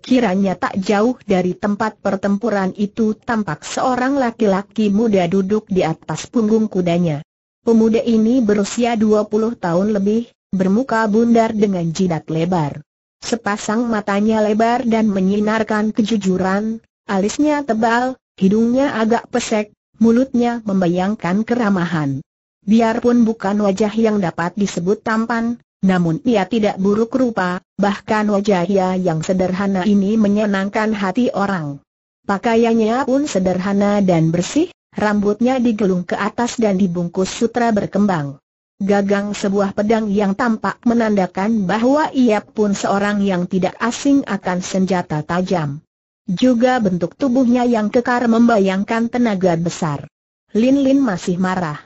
Kiranya tak jauh dari tempat pertempuran itu tampak seorang laki-laki muda duduk di atas punggung kudanya. Pemuda ini berusia 20 tahun lebih, bermuka bundar dengan jidat lebar. Sepasang matanya lebar dan menyinarkan kejujuran, alisnya tebal, hidungnya agak pesek, mulutnya membayangkan keramahan. Biarpun bukan wajah yang dapat disebut tampan, namun ia tidak buruk rupa, bahkan wajah ia yang sederhana ini menyenangkan hati orang. Pakaiannya pun sederhana dan bersih, rambutnya digelung ke atas dan dibungkus sutra berkembang. Gagang sebuah pedang yang tampak menandakan bahwa ia pun seorang yang tidak asing akan senjata tajam. Juga bentuk tubuhnya yang kekar membayangkan tenaga besar. Lin Lin masih marah.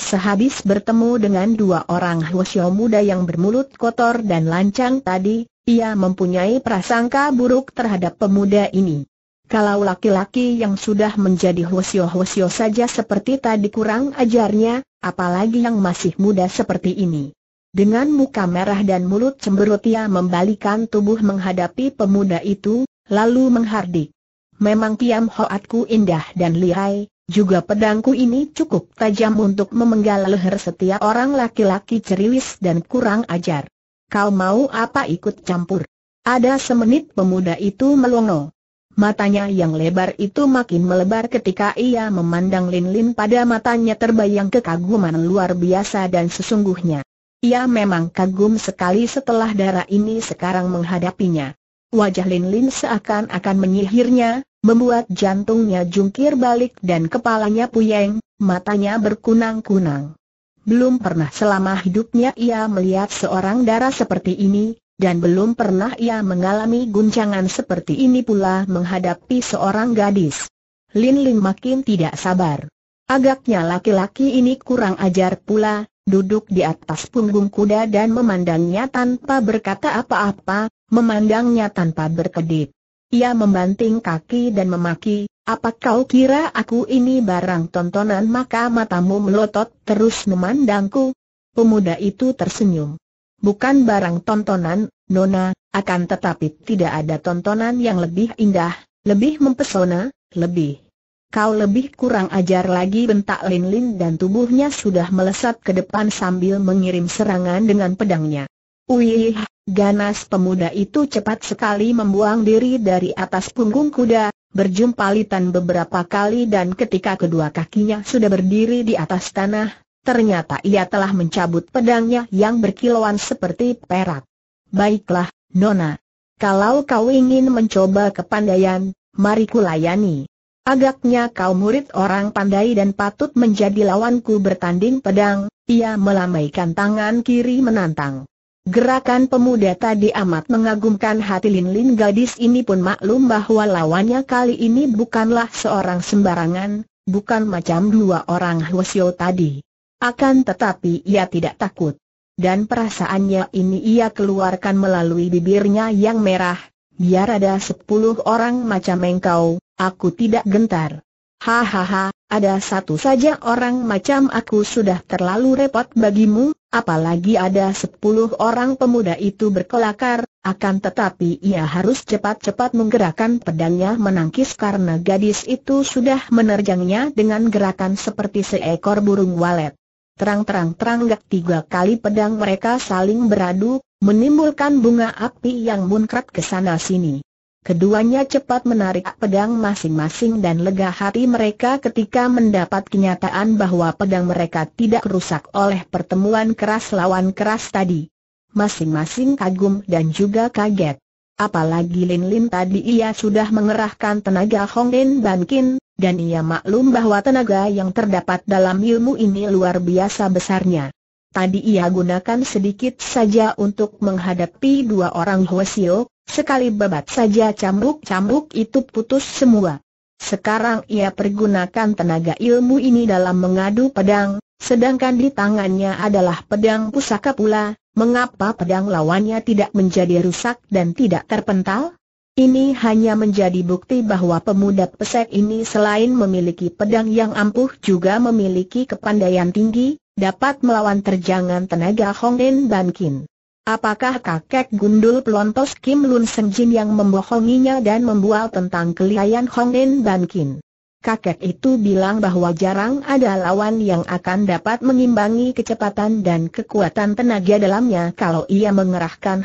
Sehabis bertemu dengan dua orang Hwasyo muda yang bermulut kotor dan lancang tadi, ia mempunyai prasangka buruk terhadap pemuda ini. Kalau laki-laki yang sudah menjadi hosio-hosio saja seperti tadi kurang ajarnya, apalagi yang masih muda seperti ini. Dengan muka merah dan mulut cemberut ia membalikan tubuh menghadapi pemuda itu, lalu menghardik. Memang kiam hoatku indah dan lihai, juga pedangku ini cukup tajam untuk memenggal leher setiap orang laki-laki ceriwis dan kurang ajar. Kau mau apa ikut campur? Ada semenit pemuda itu melongo. Matanya yang lebar itu makin melebar ketika ia memandang Lin Lin pada matanya terbayang kekaguman luar biasa dan sesungguhnya. Ia memang kagum sekali setelah darah ini sekarang menghadapinya. Wajah Lin Lin seakan-akan menyihirnya, membuat jantungnya jungkir balik dan kepalanya puyeng, matanya berkunang-kunang. Belum pernah selama hidupnya ia melihat seorang darah seperti ini, dan belum pernah ia mengalami guncangan seperti ini pula menghadapi seorang gadis. Lin Lin makin tidak sabar. Agaknya laki-laki ini kurang ajar pula, duduk di atas punggung kuda dan memandangnya tanpa berkata apa-apa, memandangnya tanpa berkedip. Ia membanting kaki dan memaki, apa kau kira aku ini barang tontonan maka matamu melotot terus memandangku? Pemuda itu tersenyum. Bukan barang tontonan, Nona, akan tetapi tidak ada tontonan yang lebih indah, lebih mempesona, lebih. Kau lebih kurang ajar lagi bentak Lin Lin dan tubuhnya sudah melesat ke depan sambil mengirim serangan dengan pedangnya. Wih, ganas pemuda itu cepat sekali membuang diri dari atas punggung kuda, berjumpa litan beberapa kali dan ketika kedua kakinya sudah berdiri di atas tanah, ternyata ia telah mencabut pedangnya yang berkilauan seperti perak. Baiklah, Nona. Kalau kau ingin mencoba kepandaian, mari kulayani. Agaknya kau murid orang pandai dan patut menjadi lawanku bertanding pedang, ia melambaikan tangan kiri menantang. Gerakan pemuda tadi amat mengagumkan hati Lin Lin gadis ini pun maklum bahwa lawannya kali ini bukanlah seorang sembarangan, bukan macam dua orang Hwasyo tadi. Akan tetapi ia tidak takut. Dan perasaannya ini ia keluarkan melalui bibirnya yang merah, biar ada sepuluh orang macam engkau, aku tidak gentar. Hahaha, ada satu saja orang macam aku sudah terlalu repot bagimu, apalagi ada sepuluh orang pemuda itu berkelakar, akan tetapi ia harus cepat-cepat menggerakkan pedangnya menangkis karena gadis itu sudah menerjangnya dengan gerakan seperti seekor burung walet. Terang-terang-terang tiga kali pedang mereka saling beradu, menimbulkan bunga api yang munkrat ke sana sini. Keduanya cepat menarik pedang masing-masing dan lega hati mereka ketika mendapat kenyataan bahwa pedang mereka tidak rusak oleh pertemuan keras lawan keras tadi. Masing-masing kagum dan juga kaget. Apalagi Lin Lin tadi ia sudah mengerahkan tenaga Hong Lin Ban Kin, dan ia maklum bahwa tenaga yang terdapat dalam ilmu ini luar biasa besarnya. Tadi ia gunakan sedikit saja untuk menghadapi dua orang Hwasio, sekali babat saja cambuk-cambuk itu putus semua. Sekarang ia pergunakan tenaga ilmu ini dalam mengadu pedang, sedangkan di tangannya adalah pedang pusaka pula, mengapa pedang lawannya tidak menjadi rusak dan tidak terpental? Ini hanya menjadi bukti bahwa pemuda pesek ini selain memiliki pedang yang ampuh juga memiliki kepandaian tinggi, dapat melawan terjangan tenaga dan Bankin. Apakah kakek gundul pelontos Kim Lun Senjin yang membohonginya dan membual tentang kelihayan dan Bankin? Kakek itu bilang bahwa jarang ada lawan yang akan dapat mengimbangi kecepatan dan kekuatan tenaga dalamnya kalau ia mengerahkan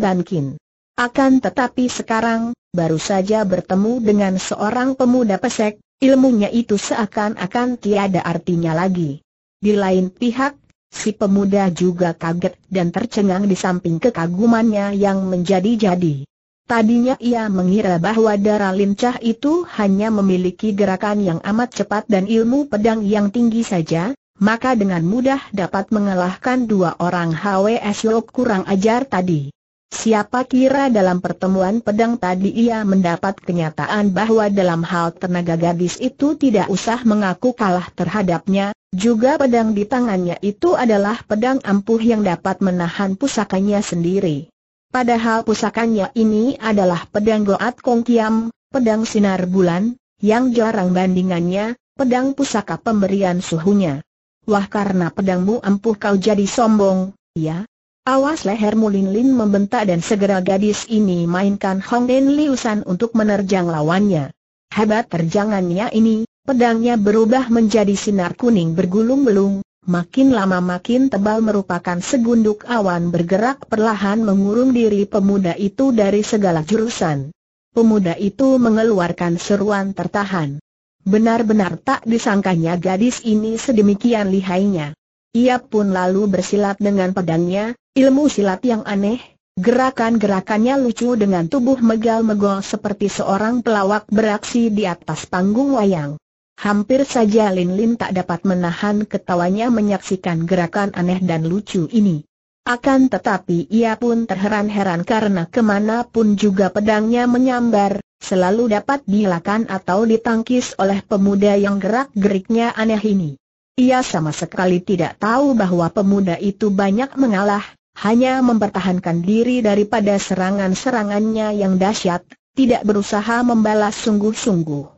dan Bankin. Akan tetapi sekarang, baru saja bertemu dengan seorang pemuda pesek, ilmunya itu seakan-akan tiada artinya lagi. Di lain pihak, si pemuda juga kaget dan tercengang di samping kekagumannya yang menjadi-jadi. Tadinya ia mengira bahwa darah lincah itu hanya memiliki gerakan yang amat cepat dan ilmu pedang yang tinggi saja, maka dengan mudah dapat mengalahkan dua orang HWS kurang ajar tadi. Siapa kira dalam pertemuan pedang tadi ia mendapat kenyataan bahwa dalam hal tenaga gadis itu tidak usah mengaku kalah terhadapnya, juga pedang di tangannya itu adalah pedang ampuh yang dapat menahan pusakanya sendiri. Padahal pusakanya ini adalah pedang Goat Kong Kiam, pedang sinar bulan, yang jarang bandingannya, pedang pusaka pemberian suhunya. Wah karena pedangmu ampuh kau jadi sombong, ya? Awas leher Lin Lin membentak dan segera gadis ini mainkan Hong Den Liusan untuk menerjang lawannya. Hebat terjangannya ini, pedangnya berubah menjadi sinar kuning bergulung-belung, makin lama makin tebal merupakan segunduk awan bergerak perlahan mengurung diri pemuda itu dari segala jurusan. Pemuda itu mengeluarkan seruan tertahan. Benar-benar tak disangkanya gadis ini sedemikian lihainya. Ia pun lalu bersilat dengan pedangnya, ilmu silat yang aneh, gerakan-gerakannya lucu dengan tubuh megal-megol seperti seorang pelawak beraksi di atas panggung wayang. Hampir saja Lin Lin tak dapat menahan ketawanya menyaksikan gerakan aneh dan lucu ini. Akan tetapi ia pun terheran-heran karena kemanapun juga pedangnya menyambar, selalu dapat dilakan atau ditangkis oleh pemuda yang gerak-geriknya aneh ini. Ia sama sekali tidak tahu bahwa pemuda itu banyak mengalah, hanya mempertahankan diri daripada serangan-serangannya yang dahsyat, tidak berusaha membalas sungguh-sungguh.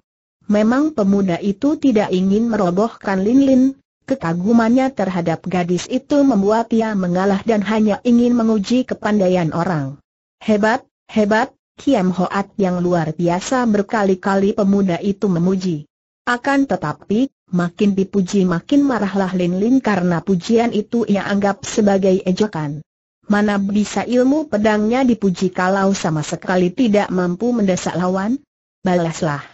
Memang pemuda itu tidak ingin merobohkan Lin-Lin, kekagumannya terhadap gadis itu membuat ia mengalah dan hanya ingin menguji kepandaian orang. Hebat, hebat, Kiam Hoat yang luar biasa berkali-kali pemuda itu memuji. Akan tetapi, Makin dipuji makin marahlah Lin Lin karena pujian itu ia anggap sebagai ejekan. Mana bisa ilmu pedangnya dipuji kalau sama sekali tidak mampu mendesak lawan? Balaslah.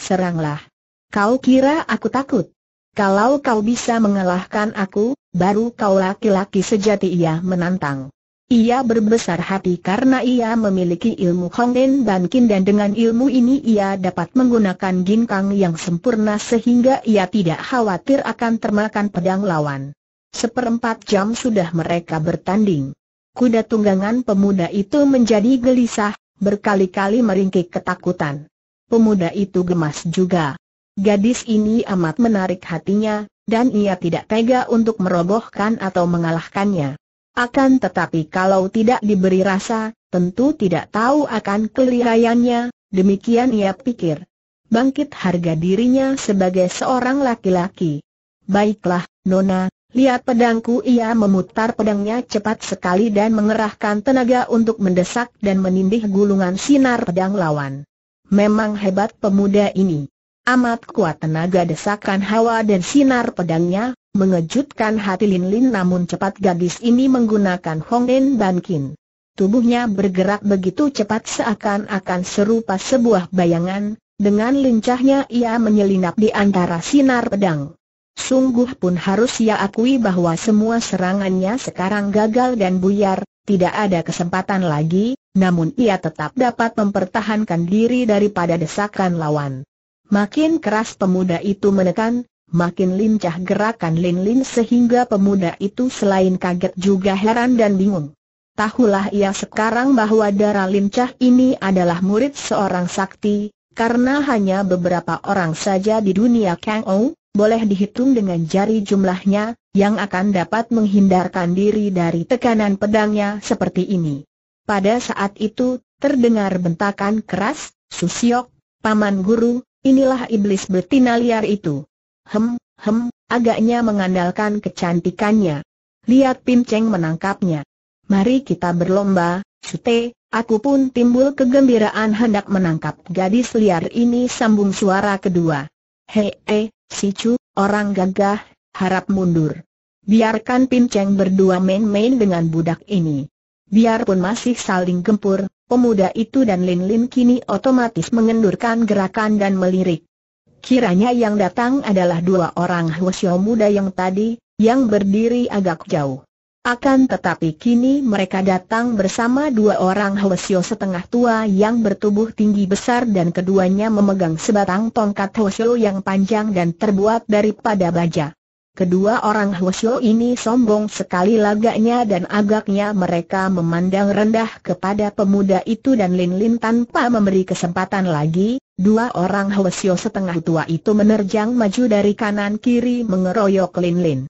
Seranglah. Kau kira aku takut? Kalau kau bisa mengalahkan aku, baru kau laki-laki sejati ia menantang. Ia berbesar hati karena ia memiliki ilmu Hongden dan Kin dan dengan ilmu ini ia dapat menggunakan ginkang yang sempurna sehingga ia tidak khawatir akan termakan pedang lawan. Seperempat jam sudah mereka bertanding. Kuda tunggangan pemuda itu menjadi gelisah, berkali-kali meringkik ketakutan. Pemuda itu gemas juga. Gadis ini amat menarik hatinya, dan ia tidak tega untuk merobohkan atau mengalahkannya. Akan tetapi kalau tidak diberi rasa, tentu tidak tahu akan kelihayannya. demikian ia pikir. Bangkit harga dirinya sebagai seorang laki-laki. Baiklah, Nona, lihat pedangku ia memutar pedangnya cepat sekali dan mengerahkan tenaga untuk mendesak dan menindih gulungan sinar pedang lawan. Memang hebat pemuda ini. Amat kuat tenaga desakan hawa dan sinar pedangnya, Mengejutkan hati Lin Lin namun cepat gadis ini menggunakan Hongen Kin. Tubuhnya bergerak begitu cepat seakan-akan serupa sebuah bayangan, dengan lincahnya ia menyelinap di antara sinar pedang. Sungguh pun harus ia akui bahwa semua serangannya sekarang gagal dan buyar, tidak ada kesempatan lagi, namun ia tetap dapat mempertahankan diri daripada desakan lawan. Makin keras pemuda itu menekan, makin lincah gerakan Lin-Lin sehingga pemuda itu selain kaget juga heran dan bingung. Tahulah ia sekarang bahwa darah lincah ini adalah murid seorang sakti, karena hanya beberapa orang saja di dunia Kang Ou, boleh dihitung dengan jari jumlahnya, yang akan dapat menghindarkan diri dari tekanan pedangnya seperti ini. Pada saat itu, terdengar bentakan keras, Susiok, paman guru, inilah iblis betina liar itu. Hem, hem, agaknya mengandalkan kecantikannya. Lihat Pim Cheng menangkapnya. Mari kita berlomba, Sute, aku pun timbul kegembiraan hendak menangkap gadis liar ini sambung suara kedua. Hei, he, si Chu, orang gagah, harap mundur. Biarkan Pim Cheng berdua main-main dengan budak ini. Biarpun masih saling gempur, pemuda itu dan Lin Lin kini otomatis mengendurkan gerakan dan melirik. Kiranya yang datang adalah dua orang Hwasyo muda yang tadi, yang berdiri agak jauh. Akan tetapi kini mereka datang bersama dua orang Hwasyo setengah tua yang bertubuh tinggi besar dan keduanya memegang sebatang tongkat Hwasyo yang panjang dan terbuat daripada baja. Kedua orang Hwasyo ini sombong sekali lagaknya dan agaknya mereka memandang rendah kepada pemuda itu dan Lin Lin tanpa memberi kesempatan lagi, dua orang Hwasyo setengah tua itu menerjang maju dari kanan kiri mengeroyok Lin Lin.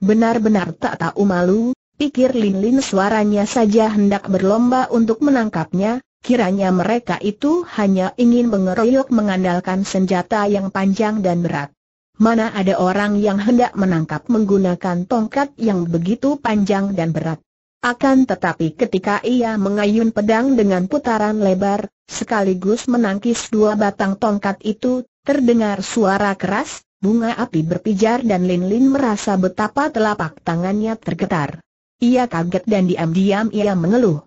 Benar-benar tak tahu malu, pikir Lin Lin suaranya saja hendak berlomba untuk menangkapnya, Kiranya mereka itu hanya ingin mengeroyok mengandalkan senjata yang panjang dan berat. Mana ada orang yang hendak menangkap menggunakan tongkat yang begitu panjang dan berat. Akan tetapi ketika ia mengayun pedang dengan putaran lebar, sekaligus menangkis dua batang tongkat itu, terdengar suara keras, bunga api berpijar dan Lin-Lin merasa betapa telapak tangannya tergetar. Ia kaget dan diam-diam ia mengeluh.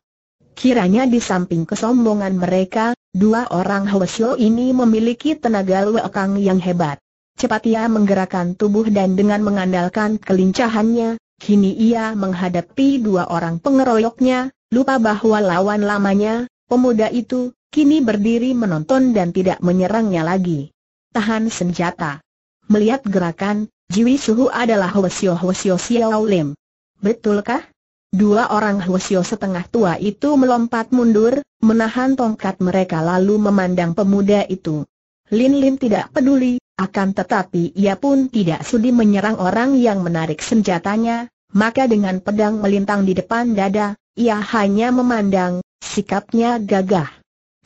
Kiranya di samping kesombongan mereka, dua orang Hwasyo ini memiliki tenaga luekang yang hebat. Cepat ia menggerakkan tubuh dan dengan mengandalkan kelincahannya, kini ia menghadapi dua orang pengeroyoknya, lupa bahwa lawan lamanya, pemuda itu, kini berdiri menonton dan tidak menyerangnya lagi. Tahan senjata. Melihat gerakan, Jiwi Suhu adalah Hwasyo Hwasyo Xiao Lim. Betulkah? Dua orang Hwasyo setengah tua itu melompat mundur, menahan tongkat mereka lalu memandang pemuda itu. Lin Lin tidak peduli, akan tetapi ia pun tidak sudi menyerang orang yang menarik senjatanya, maka dengan pedang melintang di depan dada, ia hanya memandang, sikapnya gagah.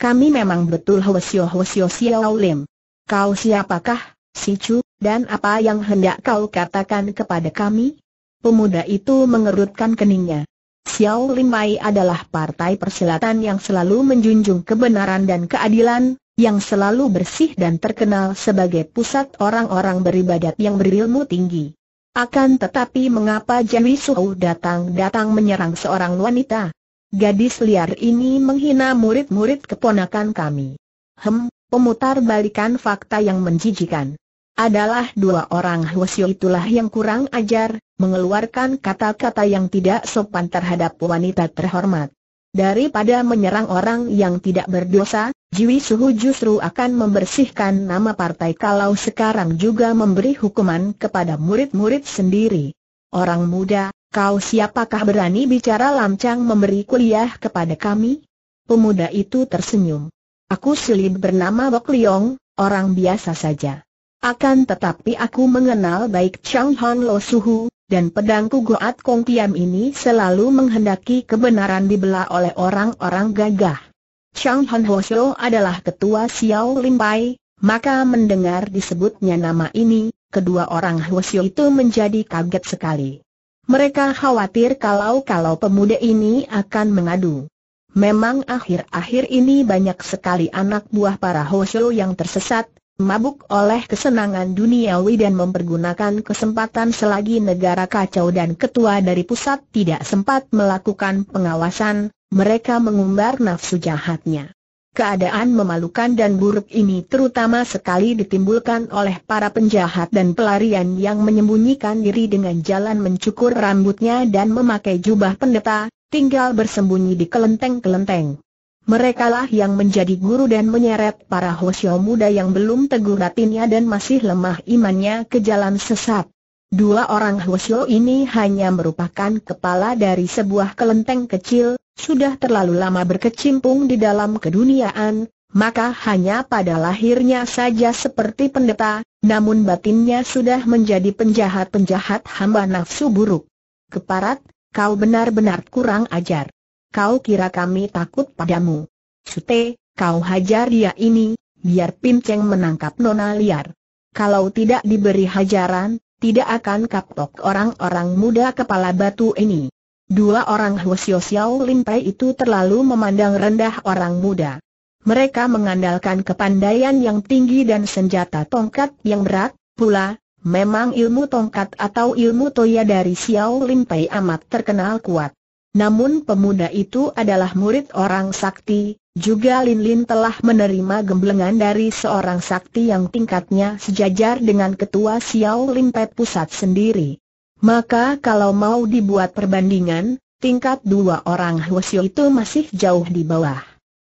Kami memang betul Hwasyo Hwasyo Siau Lim. Kau siapakah, Si Chu, dan apa yang hendak kau katakan kepada kami? Pemuda itu mengerutkan keningnya. Xiao Mai adalah partai persilatan yang selalu menjunjung kebenaran dan keadilan, yang selalu bersih dan terkenal sebagai pusat orang-orang beribadat yang berilmu tinggi. Akan tetapi mengapa Jerry Suhu datang-datang menyerang seorang wanita? Gadis liar ini menghina murid-murid keponakan kami. Hem, pemutar balikan fakta yang menjijikan. Adalah dua orang Hwasyo itulah yang kurang ajar, mengeluarkan kata-kata yang tidak sopan terhadap wanita terhormat. Daripada menyerang orang yang tidak berdosa, Jiwi Suhu justru akan membersihkan nama partai kalau sekarang juga memberi hukuman kepada murid-murid sendiri. Orang muda, kau siapakah berani bicara lancang memberi kuliah kepada kami? Pemuda itu tersenyum. Aku Silib bernama Bok Liong, orang biasa saja. Akan tetapi aku mengenal baik Chang Han Lo Suhu, dan pedangku Goat Kong Tiam ini selalu menghendaki kebenaran dibelah oleh orang-orang gagah. Chang Han Ho Shou adalah ketua Xiao Lim Pai, maka mendengar disebutnya nama ini, kedua orang Ho Shou itu menjadi kaget sekali. Mereka khawatir kalau-kalau pemuda ini akan mengadu. Memang akhir-akhir ini banyak sekali anak buah para Ho Shou yang tersesat, mabuk oleh kesenangan duniawi dan mempergunakan kesempatan selagi negara kacau dan ketua dari pusat tidak sempat melakukan pengawasan, mereka mengumbar nafsu jahatnya. Keadaan memalukan dan buruk ini terutama sekali ditimbulkan oleh para penjahat dan pelarian yang menyembunyikan diri dengan jalan mencukur rambutnya dan memakai jubah pendeta, tinggal bersembunyi di kelenteng-kelenteng. Merekalah yang menjadi guru dan menyeret para hosyo muda yang belum teguh batinnya dan masih lemah imannya ke jalan sesat. Dua orang hosyo ini hanya merupakan kepala dari sebuah kelenteng kecil, sudah terlalu lama berkecimpung di dalam keduniaan, maka hanya pada lahirnya saja seperti pendeta, namun batinnya sudah menjadi penjahat-penjahat hamba nafsu buruk. Keparat, kau benar-benar kurang ajar kau kira kami takut padamu. Sute, kau hajar dia ini, biar Pinceng menangkap nona liar. Kalau tidak diberi hajaran, tidak akan kapok orang-orang muda kepala batu ini. Dua orang Huo Xiao Limpai itu terlalu memandang rendah orang muda. Mereka mengandalkan kepandaian yang tinggi dan senjata tongkat yang berat, pula, memang ilmu tongkat atau ilmu toya dari Xiao Limpai amat terkenal kuat. Namun pemuda itu adalah murid orang sakti, juga Lin Lin telah menerima gemblengan dari seorang sakti yang tingkatnya sejajar dengan ketua Xiao Limpet pusat sendiri. Maka kalau mau dibuat perbandingan, tingkat dua orang Huosio itu masih jauh di bawah.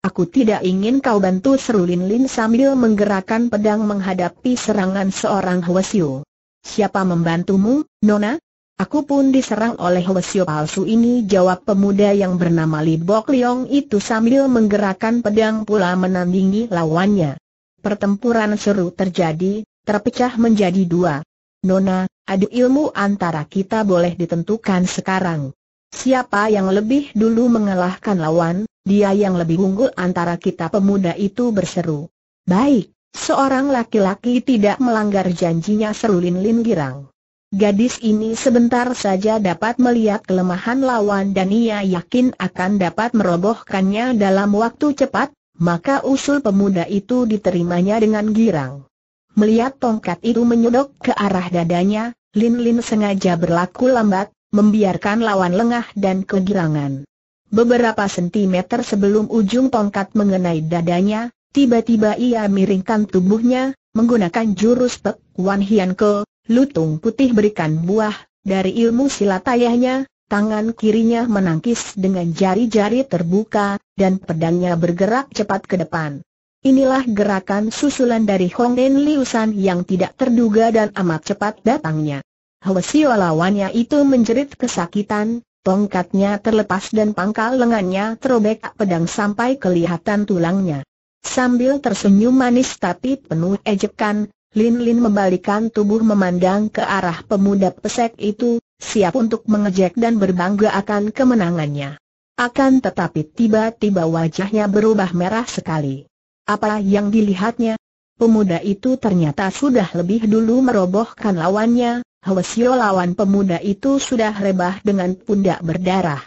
Aku tidak ingin kau bantu seru Lin Lin sambil menggerakkan pedang menghadapi serangan seorang Huosio. Siapa membantumu, Nona? Aku pun diserang oleh lesio palsu ini jawab pemuda yang bernama Li Bok Leong itu sambil menggerakkan pedang pula menandingi lawannya. Pertempuran seru terjadi, terpecah menjadi dua. Nona, adu ilmu antara kita boleh ditentukan sekarang. Siapa yang lebih dulu mengalahkan lawan, dia yang lebih unggul antara kita pemuda itu berseru. Baik, seorang laki-laki tidak melanggar janjinya seru Lin Lin girang. Gadis ini sebentar saja dapat melihat kelemahan lawan dan ia yakin akan dapat merobohkannya dalam waktu cepat, maka usul pemuda itu diterimanya dengan girang. Melihat tongkat itu menyodok ke arah dadanya, Lin Lin sengaja berlaku lambat, membiarkan lawan lengah dan kegirangan. Beberapa sentimeter sebelum ujung tongkat mengenai dadanya, tiba-tiba ia miringkan tubuhnya, menggunakan jurus Pek Wan Hian Ke, lutung putih berikan buah, dari ilmu silat ayahnya, tangan kirinya menangkis dengan jari-jari terbuka, dan pedangnya bergerak cepat ke depan. Inilah gerakan susulan dari Hong Nen Liusan yang tidak terduga dan amat cepat datangnya. Hwasio lawannya itu menjerit kesakitan, tongkatnya terlepas dan pangkal lengannya terobek pedang sampai kelihatan tulangnya. Sambil tersenyum manis tapi penuh ejekan, Lin Lin membalikan tubuh memandang ke arah pemuda pesek itu, siap untuk mengejek dan berbangga akan kemenangannya. Akan tetapi tiba-tiba wajahnya berubah merah sekali. Apa yang dilihatnya? Pemuda itu ternyata sudah lebih dulu merobohkan lawannya, Hwesio lawan pemuda itu sudah rebah dengan pundak berdarah.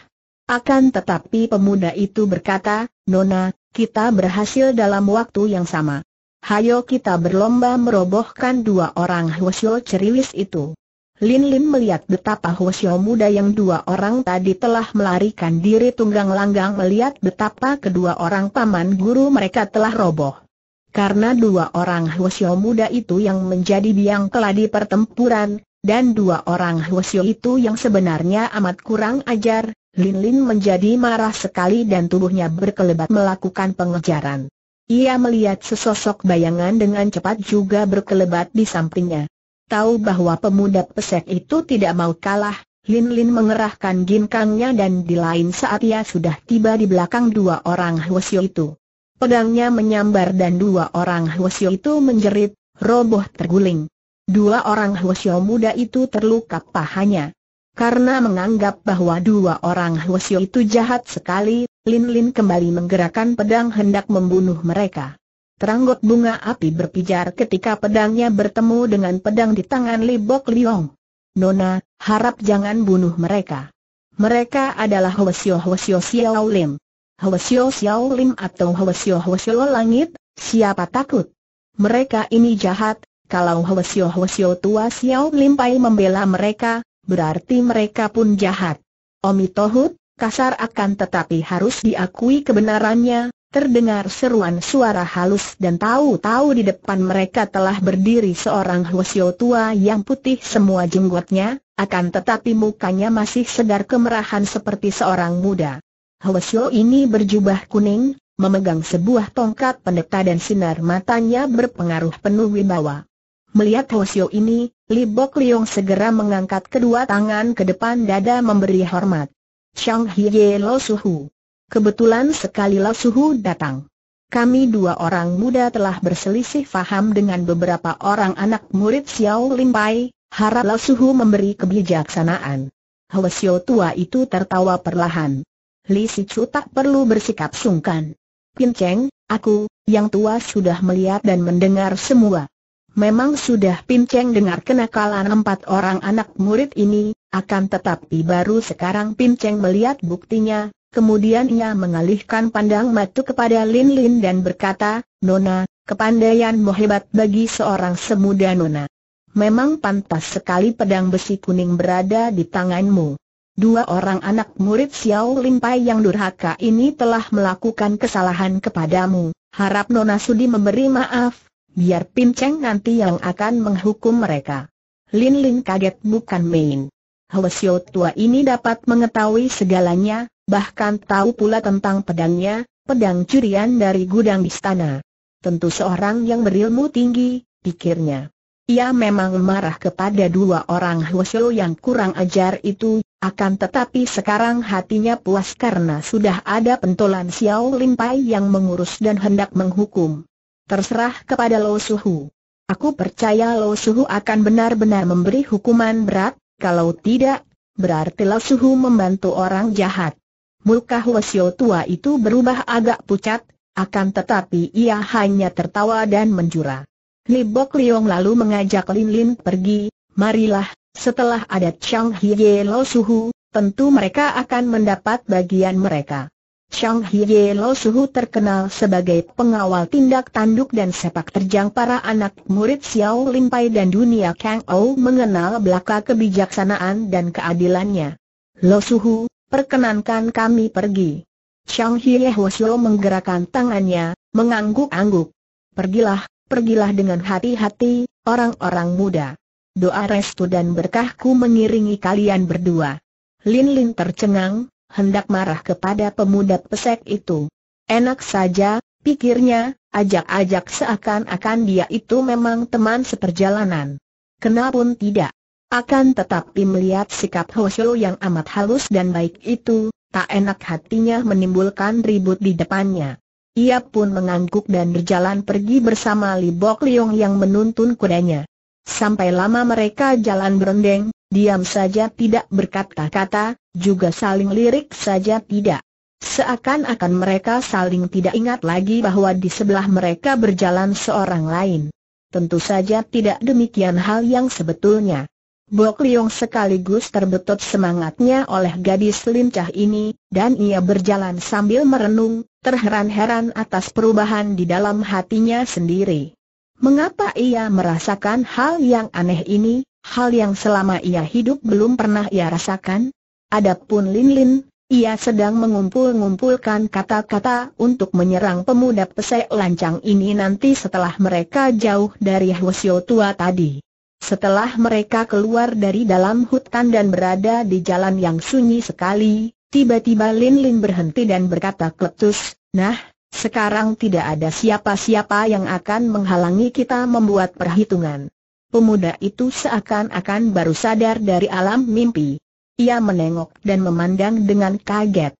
Akan tetapi pemuda itu berkata, Nona, kita berhasil dalam waktu yang sama. Hayo kita berlomba merobohkan dua orang Hwasyo ceriwis itu. Lin Lin melihat betapa Hwasyo muda yang dua orang tadi telah melarikan diri tunggang langgang melihat betapa kedua orang paman guru mereka telah roboh. Karena dua orang Hwasyo muda itu yang menjadi biang keladi pertempuran, dan dua orang Hwasyo itu yang sebenarnya amat kurang ajar, Lin Lin menjadi marah sekali dan tubuhnya berkelebat melakukan pengejaran. Ia melihat sesosok bayangan dengan cepat juga berkelebat di sampingnya. Tahu bahwa pemuda pesek itu tidak mau kalah, Lin Lin mengerahkan ginkangnya dan di lain saat ia sudah tiba di belakang dua orang Hwasyo itu. Pedangnya menyambar dan dua orang Hwasyo itu menjerit, roboh terguling. Dua orang Hwasyo muda itu terluka pahanya. Karena menganggap bahwa dua orang Hwasyo itu jahat sekali, Lin Lin kembali menggerakkan pedang hendak membunuh mereka. Teranggut bunga api berpijar ketika pedangnya bertemu dengan pedang di tangan Li Bok Liong. Nona, harap jangan bunuh mereka. Mereka adalah Hwasyo Hwasyo Xiao Lim. Hwasyo Xiao Lim atau Hwasyo Hwasyo Langit, siapa takut? Mereka ini jahat, kalau Hwasyo Hwasyo tua Xiao Lim Pai membela mereka, berarti mereka pun jahat. Om Tohut, kasar akan tetapi harus diakui kebenarannya, terdengar seruan suara halus dan tahu-tahu di depan mereka telah berdiri seorang Hwasyo tua yang putih semua jenggotnya, akan tetapi mukanya masih segar kemerahan seperti seorang muda. Hwasyo ini berjubah kuning, memegang sebuah tongkat pendeta dan sinar matanya berpengaruh penuh wibawa. Melihat Hwasyo ini, Li Bok Liong segera mengangkat kedua tangan ke depan dada memberi hormat. Chang Hye Lo Suhu. Kebetulan sekali Lo Suhu datang. Kami dua orang muda telah berselisih faham dengan beberapa orang anak murid Xiao Lim Pai, harap Lo Suhu memberi kebijaksanaan. Xiao tua itu tertawa perlahan. Li Si Chu tak perlu bersikap sungkan. Pin Cheng, aku, yang tua sudah melihat dan mendengar semua. Memang sudah pinceng dengar kenakalan empat orang anak murid ini, akan tetapi baru sekarang pinceng melihat buktinya, kemudian ia mengalihkan pandang matu kepada Lin Lin dan berkata, Nona, kepandaianmu hebat bagi seorang semuda Nona. Memang pantas sekali pedang besi kuning berada di tanganmu. Dua orang anak murid Xiao Lin Pai yang durhaka ini telah melakukan kesalahan kepadamu, harap Nona Sudi memberi maaf, biar pinceng nanti yang akan menghukum mereka. Lin Lin kaget bukan main. Hwasyo tua ini dapat mengetahui segalanya, bahkan tahu pula tentang pedangnya, pedang curian dari gudang istana. Tentu seorang yang berilmu tinggi, pikirnya. Ia memang marah kepada dua orang Hwasyo yang kurang ajar itu, akan tetapi sekarang hatinya puas karena sudah ada pentolan Xiao Lin Pai yang mengurus dan hendak menghukum. Terserah kepada Lo Suhu. Aku percaya Lo Suhu akan benar-benar memberi hukuman berat, kalau tidak, berarti Lo Suhu membantu orang jahat. Muka Hwasyo tua itu berubah agak pucat, akan tetapi ia hanya tertawa dan menjura. Li Bok Liong lalu mengajak Lin Lin pergi, marilah, setelah adat Chang Hye Lo Suhu, tentu mereka akan mendapat bagian mereka. Chang Hye Lo Suhu terkenal sebagai pengawal tindak tanduk dan sepak terjang para anak murid Xiao Lim Pai dan dunia Kang Ou mengenal belaka kebijaksanaan dan keadilannya. Lo Suhu, perkenankan kami pergi. Chang Hye Suhu menggerakkan tangannya, mengangguk-angguk. Pergilah, pergilah dengan hati-hati, orang-orang muda. Doa restu dan berkahku mengiringi kalian berdua. Lin Lin tercengang, hendak marah kepada pemuda pesek itu. Enak saja, pikirnya, ajak-ajak seakan-akan dia itu memang teman seperjalanan. Kenapun tidak. Akan tetapi melihat sikap Hoshio yang amat halus dan baik itu, tak enak hatinya menimbulkan ribut di depannya. Ia pun mengangguk dan berjalan pergi bersama Li Bok Liung yang menuntun kudanya. Sampai lama mereka jalan berendeng, diam saja tidak berkata-kata, juga saling lirik saja tidak. Seakan-akan mereka saling tidak ingat lagi bahwa di sebelah mereka berjalan seorang lain. Tentu saja tidak demikian hal yang sebetulnya. Bok Liong sekaligus terbetut semangatnya oleh gadis lincah ini, dan ia berjalan sambil merenung, terheran-heran atas perubahan di dalam hatinya sendiri. Mengapa ia merasakan hal yang aneh ini, hal yang selama ia hidup belum pernah ia rasakan? Adapun Lin Lin, ia sedang mengumpul-ngumpulkan kata-kata untuk menyerang pemuda pesek lancang ini nanti setelah mereka jauh dari Hwasyo tua tadi. Setelah mereka keluar dari dalam hutan dan berada di jalan yang sunyi sekali, tiba-tiba Lin Lin berhenti dan berkata kletus, Nah, sekarang tidak ada siapa-siapa yang akan menghalangi kita membuat perhitungan. Pemuda itu seakan-akan baru sadar dari alam mimpi. Ia menengok dan memandang dengan kaget.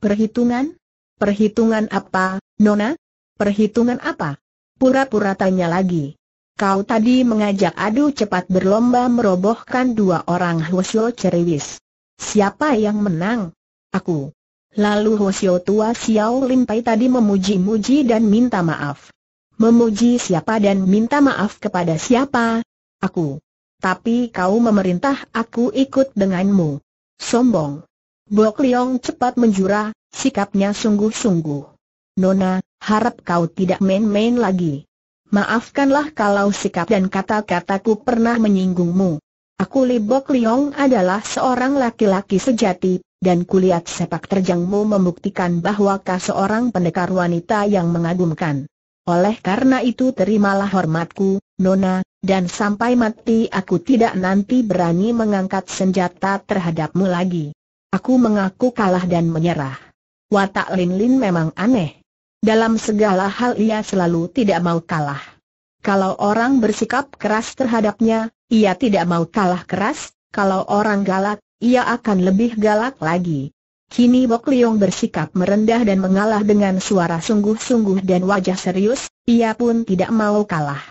Perhitungan? Perhitungan apa, Nona? Perhitungan apa? Pura-pura tanya lagi. Kau tadi mengajak adu cepat berlomba merobohkan dua orang Hwasyo Ceriwis. Siapa yang menang? Aku. Lalu Hwasyo tua Xiao Limpai tadi memuji-muji dan minta maaf. Memuji siapa dan minta maaf kepada siapa? Aku tapi kau memerintah aku ikut denganmu. Sombong. Bok Liong cepat menjura, sikapnya sungguh-sungguh. Nona, harap kau tidak main-main lagi. Maafkanlah kalau sikap dan kata-kataku pernah menyinggungmu. Aku Li Bok Liong adalah seorang laki-laki sejati, dan kulihat sepak terjangmu membuktikan bahwa kau seorang pendekar wanita yang mengagumkan. Oleh karena itu terimalah hormatku, Nona, dan sampai mati aku tidak nanti berani mengangkat senjata terhadapmu lagi. Aku mengaku kalah dan menyerah. Watak Lin Lin memang aneh. Dalam segala hal ia selalu tidak mau kalah. Kalau orang bersikap keras terhadapnya, ia tidak mau kalah keras, kalau orang galak, ia akan lebih galak lagi. Kini Bok Liong bersikap merendah dan mengalah dengan suara sungguh-sungguh dan wajah serius, ia pun tidak mau kalah.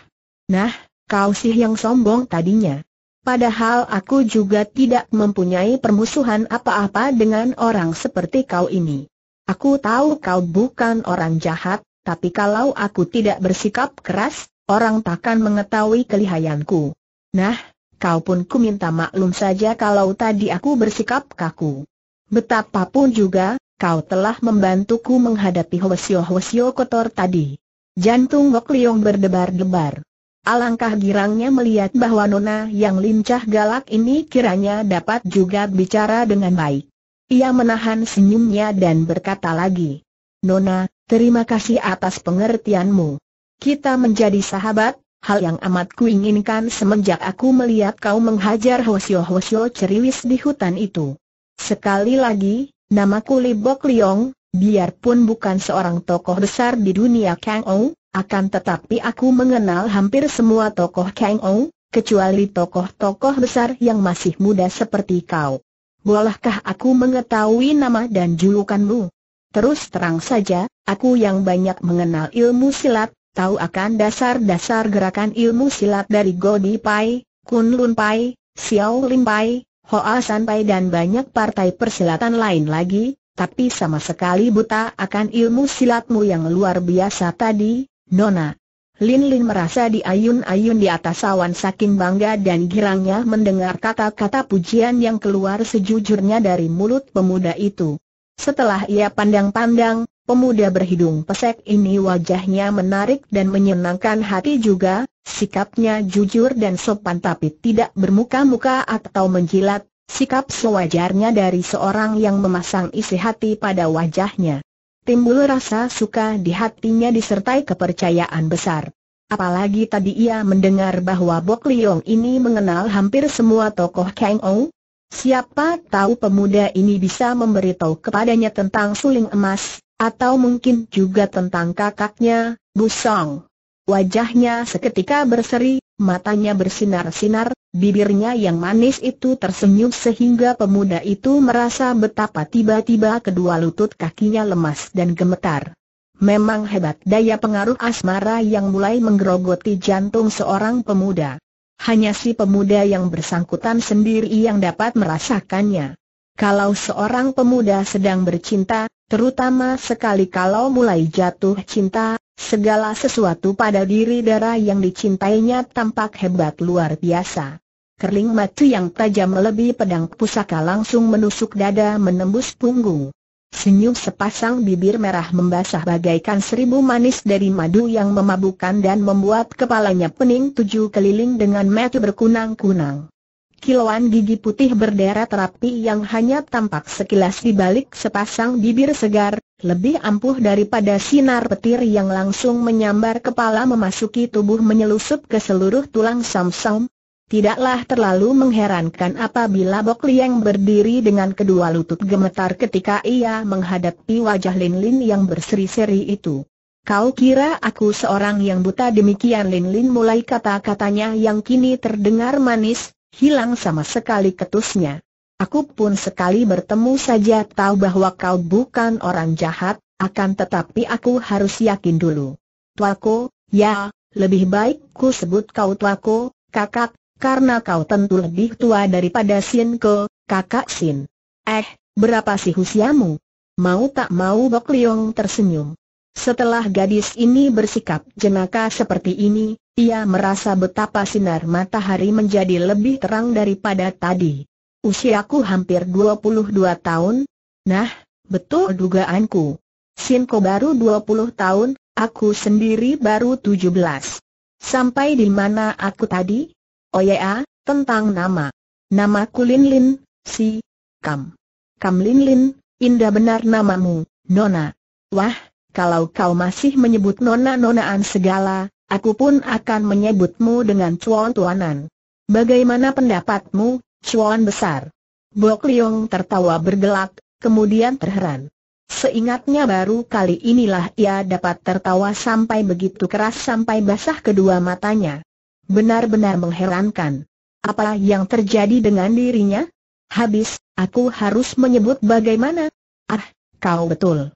Nah, kau sih yang sombong tadinya. Padahal aku juga tidak mempunyai permusuhan apa-apa dengan orang seperti kau ini. Aku tahu kau bukan orang jahat, tapi kalau aku tidak bersikap keras, orang takkan mengetahui kelihayanku. Nah, kau pun ku minta maklum saja kalau tadi aku bersikap kaku. Betapapun juga, kau telah membantuku menghadapi Hwasyo Hwasyo kotor tadi. Jantung Gok Liong berdebar-debar. Alangkah girangnya melihat bahwa Nona yang lincah galak ini kiranya dapat juga bicara dengan baik. Ia menahan senyumnya dan berkata lagi, Nona, terima kasih atas pengertianmu. Kita menjadi sahabat, hal yang amat kuinginkan semenjak aku melihat kau menghajar Hosyo-Hosyo ceriwis di hutan itu. Sekali lagi, namaku Libok Liong, biarpun bukan seorang tokoh besar di dunia Kang Ou, akan tetapi aku mengenal hampir semua tokoh Kang Ong, kecuali tokoh-tokoh besar yang masih muda seperti kau. Bolehkah aku mengetahui nama dan julukanmu? Terus terang saja, aku yang banyak mengenal ilmu silat, tahu akan dasar-dasar gerakan ilmu silat dari Godi Pai, Kun Lun Pai, Xiao Lim Pai, Hoa San Pai dan banyak partai persilatan lain lagi, tapi sama sekali buta akan ilmu silatmu yang luar biasa tadi, Nona. Lin Lin merasa diayun-ayun di atas awan saking bangga dan girangnya mendengar kata-kata pujian yang keluar sejujurnya dari mulut pemuda itu. Setelah ia pandang-pandang, pemuda berhidung pesek ini wajahnya menarik dan menyenangkan hati juga, sikapnya jujur dan sopan tapi tidak bermuka-muka atau menjilat, sikap sewajarnya dari seorang yang memasang isi hati pada wajahnya timbul rasa suka di hatinya disertai kepercayaan besar. Apalagi tadi ia mendengar bahwa Bok Liong ini mengenal hampir semua tokoh Kang Ou. Siapa tahu pemuda ini bisa memberitahu kepadanya tentang suling emas, atau mungkin juga tentang kakaknya, Bu Song. Wajahnya seketika berseri, matanya bersinar-sinar, bibirnya yang manis itu tersenyum sehingga pemuda itu merasa betapa tiba-tiba kedua lutut kakinya lemas dan gemetar. Memang hebat daya pengaruh asmara yang mulai menggerogoti jantung seorang pemuda. Hanya si pemuda yang bersangkutan sendiri yang dapat merasakannya. Kalau seorang pemuda sedang bercinta, terutama sekali kalau mulai jatuh cinta, Segala sesuatu pada diri darah yang dicintainya tampak hebat luar biasa. Kerling mati yang tajam lebih pedang pusaka langsung menusuk dada menembus punggung. Senyum sepasang bibir merah membasah bagaikan seribu manis dari madu yang memabukkan dan membuat kepalanya pening tujuh keliling dengan mata berkunang-kunang. Kiloan gigi putih berderet rapi yang hanya tampak sekilas di balik sepasang bibir segar, lebih ampuh daripada sinar petir yang langsung menyambar kepala memasuki tubuh menyelusup ke seluruh tulang samsam. Tidaklah terlalu mengherankan apabila Bok Liang berdiri dengan kedua lutut gemetar ketika ia menghadapi wajah Lin Lin yang berseri-seri itu. Kau kira aku seorang yang buta demikian Lin Lin mulai kata-katanya yang kini terdengar manis, hilang sama sekali ketusnya. Aku pun sekali bertemu saja tahu bahwa kau bukan orang jahat, akan tetapi aku harus yakin dulu. Tuaku, ya, lebih baik ku sebut kau tuaku, kakak, karena kau tentu lebih tua daripada Sinko, kakak Sin. Eh, berapa sih usiamu? Mau tak mau Bok Leong tersenyum. Setelah gadis ini bersikap jenaka seperti ini, ia merasa betapa sinar matahari menjadi lebih terang daripada tadi. Usiaku hampir 22 tahun. Nah, betul dugaanku. Sinko baru 20 tahun, aku sendiri baru 17. Sampai di mana aku tadi? Oh ya, tentang nama. Namaku Lin Lin, si Kam. Kam Lin Lin, indah benar namamu, Nona. Wah, kalau kau masih menyebut nona-nonaan segala, aku pun akan menyebutmu dengan cuan-tuanan. Bagaimana pendapatmu, cuan besar? Bok Liong tertawa bergelak, kemudian terheran. Seingatnya baru kali inilah ia dapat tertawa sampai begitu keras sampai basah kedua matanya. Benar-benar mengherankan. Apa yang terjadi dengan dirinya? Habis, aku harus menyebut bagaimana? Ah, kau betul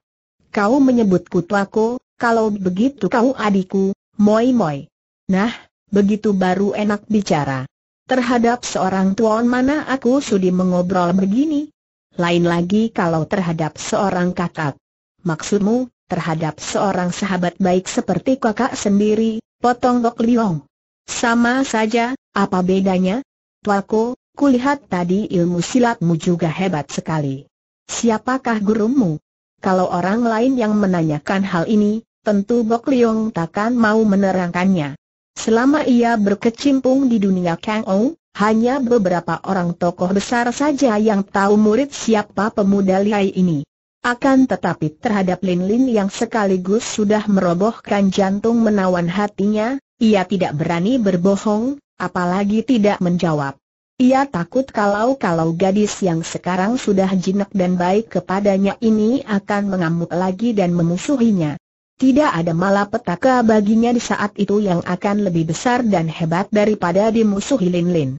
kau menyebutku tuaku, kalau begitu kau adikku, moi moi. Nah, begitu baru enak bicara. Terhadap seorang tuan mana aku sudi mengobrol begini? Lain lagi kalau terhadap seorang kakak. Maksudmu, terhadap seorang sahabat baik seperti kakak sendiri, potong dok Liong. Sama saja, apa bedanya? Tuaku, kulihat tadi ilmu silatmu juga hebat sekali. Siapakah gurumu? Kalau orang lain yang menanyakan hal ini, tentu Bok Liong takkan mau menerangkannya. Selama ia berkecimpung di dunia Kang Ou, hanya beberapa orang tokoh besar saja yang tahu murid siapa pemuda Liai ini. Akan tetapi terhadap Lin Lin yang sekaligus sudah merobohkan jantung menawan hatinya, ia tidak berani berbohong, apalagi tidak menjawab. Ia takut kalau-kalau gadis yang sekarang sudah jinak dan baik kepadanya ini akan mengamuk lagi dan memusuhinya. Tidak ada malapetaka baginya di saat itu yang akan lebih besar dan hebat daripada dimusuhi Lin Lin.